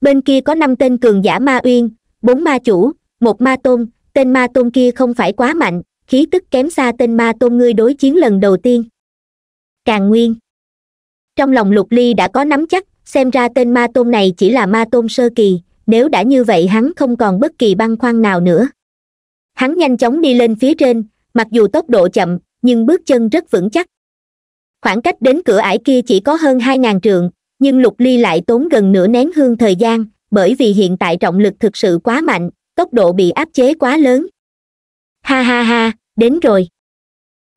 bên kia có năm tên cường giả ma uyên bốn ma chủ một ma tôn tên ma tôn kia không phải quá mạnh khí tức kém xa tên ma tôn ngươi đối chiến lần đầu tiên càng nguyên trong lòng lục ly đã có nắm chắc xem ra tên ma tôn này chỉ là ma tôn sơ kỳ nếu đã như vậy hắn không còn bất kỳ băn khoăn nào nữa hắn nhanh chóng đi lên phía trên mặc dù tốc độ chậm nhưng bước chân rất vững chắc khoảng cách đến cửa ải kia chỉ có hơn hai ngàn trượng nhưng lục ly lại tốn gần nửa nén hương thời gian bởi vì hiện tại trọng lực thực sự quá mạnh tốc độ bị áp chế quá lớn ha ha ha đến rồi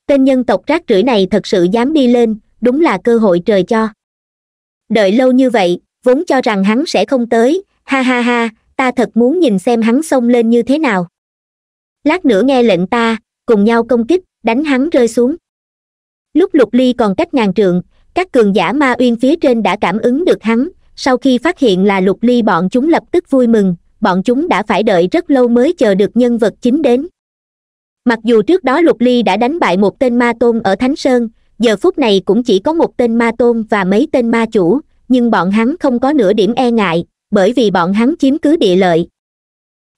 tên nhân tộc rác rưởi này thật sự dám đi lên đúng là cơ hội trời cho đợi lâu như vậy vốn cho rằng hắn sẽ không tới ha ha ha ta thật muốn nhìn xem hắn xông lên như thế nào lát nữa nghe lệnh ta cùng nhau công kích đánh hắn rơi xuống lúc lục ly còn cách ngàn trượng các cường giả ma uyên phía trên đã cảm ứng được hắn sau khi phát hiện là lục ly bọn chúng lập tức vui mừng bọn chúng đã phải đợi rất lâu mới chờ được nhân vật chính đến mặc dù trước đó lục ly đã đánh bại một tên ma tôn ở thánh sơn giờ phút này cũng chỉ có một tên ma tôn và mấy tên ma chủ nhưng bọn hắn không có nửa điểm e ngại bởi vì bọn hắn chiếm cứ địa lợi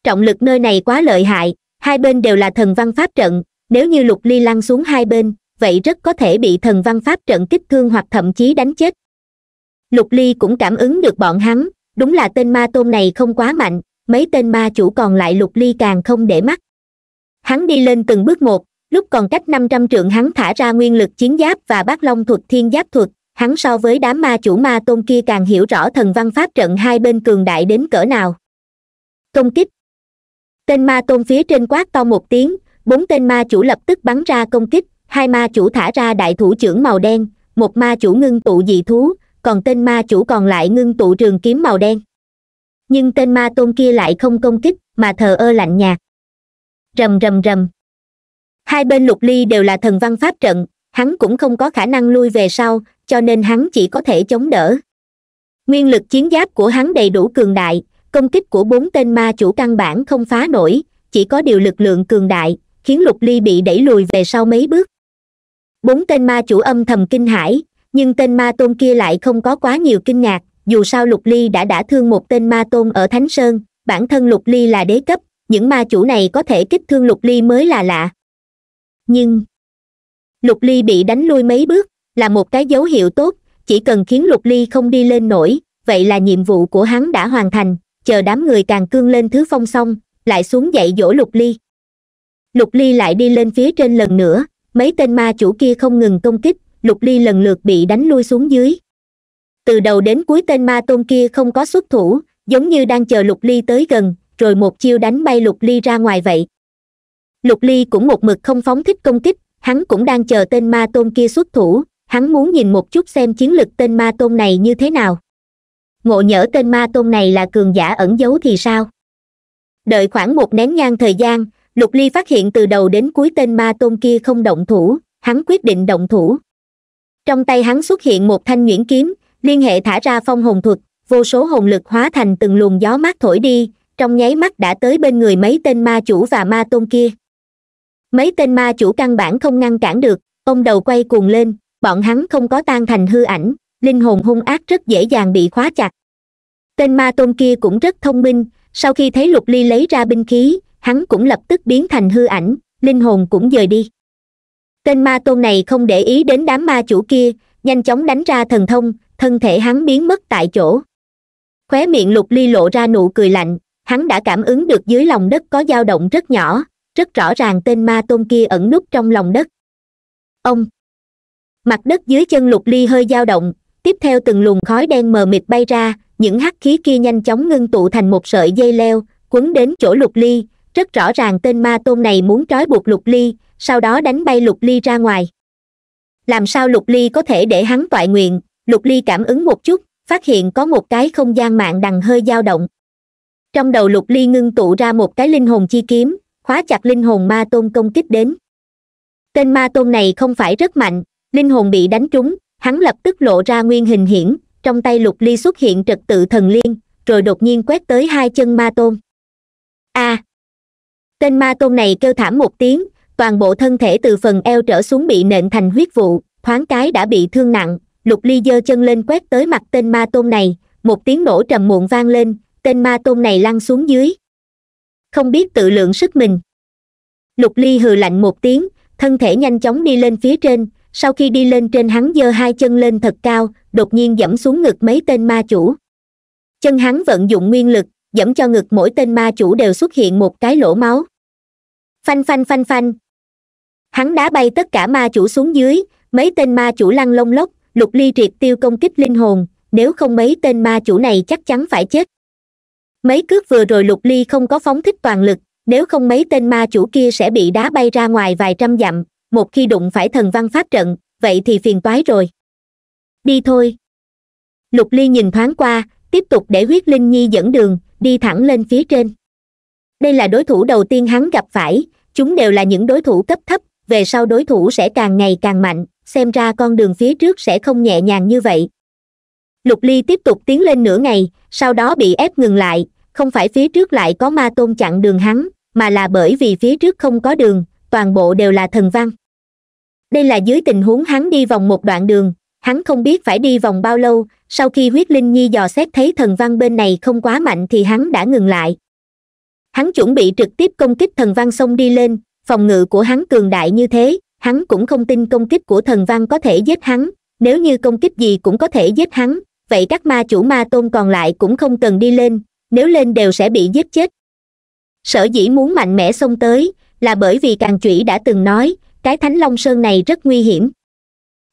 trọng lực nơi này quá lợi hại hai bên đều là thần văn pháp trận nếu như lục ly lăn xuống hai bên vậy rất có thể bị thần văn pháp trận kích thương hoặc thậm chí đánh chết lục ly cũng cảm ứng được bọn hắn đúng là tên ma tôn này không quá mạnh mấy tên ma chủ còn lại lục ly càng không để mắt hắn đi lên từng bước một lúc còn cách năm trăm trượng hắn thả ra nguyên lực chiến giáp và bát long thuật thiên giáp thuật hắn so với đám ma chủ ma tôn kia càng hiểu rõ thần văn pháp trận hai bên cường đại đến cỡ nào công kích tên ma tôn phía trên quát to một tiếng bốn tên ma chủ lập tức bắn ra công kích hai ma chủ thả ra đại thủ trưởng màu đen một ma chủ ngưng tụ dị thú còn tên ma chủ còn lại ngưng tụ trường kiếm màu đen nhưng tên ma tôn kia lại không công kích mà thờ ơ lạnh nhạt rầm rầm rầm hai bên lục ly đều là thần văn pháp trận hắn cũng không có khả năng lui về sau cho nên hắn chỉ có thể chống đỡ nguyên lực chiến giáp của hắn đầy đủ cường đại công kích của bốn tên ma chủ căn bản không phá nổi chỉ có điều lực lượng cường đại khiến lục ly bị đẩy lùi về sau mấy bước bốn tên ma chủ âm thầm kinh hãi nhưng tên ma tôn kia lại không có quá nhiều kinh ngạc dù sao lục ly đã đã thương một tên ma tôn ở thánh sơn bản thân lục ly là đế cấp những ma chủ này có thể kích thương lục ly mới là lạ nhưng lục ly bị đánh lui mấy bước là một cái dấu hiệu tốt chỉ cần khiến lục ly không đi lên nổi vậy là nhiệm vụ của hắn đã hoàn thành chờ đám người càng cương lên thứ phong xong lại xuống dậy dỗ lục ly lục ly lại đi lên phía trên lần nữa mấy tên ma chủ kia không ngừng công kích lục ly lần lượt bị đánh lui xuống dưới từ đầu đến cuối tên ma tôn kia không có xuất thủ giống như đang chờ lục ly tới gần rồi một chiêu đánh bay lục ly ra ngoài vậy lục ly cũng một mực không phóng thích công kích hắn cũng đang chờ tên ma tôn kia xuất thủ hắn muốn nhìn một chút xem chiến lực tên ma tôn này như thế nào ngộ nhỡ tên ma tôn này là cường giả ẩn giấu thì sao đợi khoảng một nén nhang thời gian lục ly phát hiện từ đầu đến cuối tên ma tôn kia không động thủ hắn quyết định động thủ trong tay hắn xuất hiện một thanh nhuyễn kiếm liên hệ thả ra phong hồn thuật vô số hồn lực hóa thành từng luồng gió mát thổi đi trong nháy mắt đã tới bên người mấy tên ma chủ và ma tôn kia mấy tên ma chủ căn bản không ngăn cản được ông đầu quay cuồng lên bọn hắn không có tan thành hư ảnh linh hồn hung ác rất dễ dàng bị khóa chặt tên ma tôn kia cũng rất thông minh sau khi thấy lục ly lấy ra binh khí hắn cũng lập tức biến thành hư ảnh linh hồn cũng dời đi tên ma tôn này không để ý đến đám ma chủ kia nhanh chóng đánh ra thần thông thân thể hắn biến mất tại chỗ khóe miệng lục ly lộ ra nụ cười lạnh hắn đã cảm ứng được dưới lòng đất có dao động rất nhỏ rất rõ ràng tên ma tôn kia ẩn núp trong lòng đất ông mặt đất dưới chân lục ly hơi dao động tiếp theo từng luồng khói đen mờ mịt bay ra những hắc khí kia nhanh chóng ngưng tụ thành một sợi dây leo quấn đến chỗ lục ly rất rõ ràng tên ma tôn này muốn trói buộc lục ly sau đó đánh bay lục ly ra ngoài làm sao lục ly có thể để hắn toại nguyện lục ly cảm ứng một chút phát hiện có một cái không gian mạng đằng hơi dao động trong đầu lục ly ngưng tụ ra một cái linh hồn chi kiếm khóa chặt linh hồn ma tôn công kích đến tên ma tôn này không phải rất mạnh linh hồn bị đánh trúng hắn lập tức lộ ra nguyên hình hiển trong tay lục ly xuất hiện trật tự thần liên rồi đột nhiên quét tới hai chân ma tôn a à, tên ma tôn này kêu thảm một tiếng toàn bộ thân thể từ phần eo trở xuống bị nện thành huyết vụ thoáng cái đã bị thương nặng lục ly giơ chân lên quét tới mặt tên ma tôn này một tiếng nổ trầm muộn vang lên tên ma tôn này lăn xuống dưới không biết tự lượng sức mình lục ly hừ lạnh một tiếng thân thể nhanh chóng đi lên phía trên sau khi đi lên trên hắn giơ hai chân lên thật cao đột nhiên dẫm xuống ngực mấy tên ma chủ chân hắn vận dụng nguyên lực dẫm cho ngực mỗi tên ma chủ đều xuất hiện một cái lỗ máu phanh phanh phanh phanh hắn đá bay tất cả ma chủ xuống dưới mấy tên ma chủ lăn lông lốc lục ly triệt tiêu công kích linh hồn nếu không mấy tên ma chủ này chắc chắn phải chết mấy cước vừa rồi lục ly không có phóng thích toàn lực nếu không mấy tên ma chủ kia sẽ bị đá bay ra ngoài vài trăm dặm một khi đụng phải thần văn pháp trận vậy thì phiền toái rồi đi thôi lục ly nhìn thoáng qua tiếp tục để huyết linh nhi dẫn đường đi thẳng lên phía trên đây là đối thủ đầu tiên hắn gặp phải chúng đều là những đối thủ cấp thấp về sau đối thủ sẽ càng ngày càng mạnh xem ra con đường phía trước sẽ không nhẹ nhàng như vậy lục ly tiếp tục tiến lên nửa ngày sau đó bị ép ngừng lại không phải phía trước lại có ma tôn chặn đường hắn mà là bởi vì phía trước không có đường toàn bộ đều là thần văn đây là dưới tình huống hắn đi vòng một đoạn đường hắn không biết phải đi vòng bao lâu sau khi huyết linh nhi dò xét thấy thần văn bên này không quá mạnh thì hắn đã ngừng lại hắn chuẩn bị trực tiếp công kích thần văn xông đi lên phòng ngự của hắn cường đại như thế hắn cũng không tin công kích của thần văn có thể giết hắn nếu như công kích gì cũng có thể giết hắn vậy các ma chủ ma tôn còn lại cũng không cần đi lên nếu lên đều sẽ bị giết chết sở dĩ muốn mạnh mẽ xông tới là bởi vì càng chủy đã từng nói cái thánh long sơn này rất nguy hiểm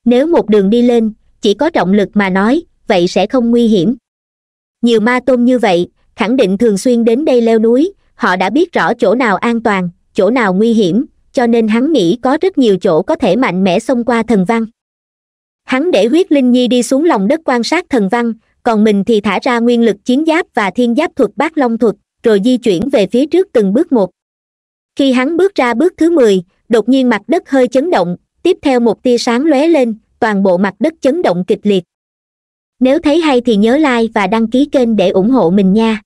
nếu một đường đi lên chỉ có trọng lực mà nói vậy sẽ không nguy hiểm nhiều ma tôn như vậy khẳng định thường xuyên đến đây leo núi họ đã biết rõ chỗ nào an toàn chỗ nào nguy hiểm cho nên hắn nghĩ có rất nhiều chỗ có thể mạnh mẽ xông qua thần văn hắn để huyết linh nhi đi xuống lòng đất quan sát thần văn còn mình thì thả ra nguyên lực chiến giáp và thiên giáp thuật bát long thuật rồi di chuyển về phía trước từng bước một khi hắn bước ra bước thứ mười đột nhiên mặt đất hơi chấn động tiếp theo một tia sáng lóe lên toàn bộ mặt đất chấn động kịch liệt nếu thấy hay thì nhớ like và đăng ký kênh để ủng hộ mình nha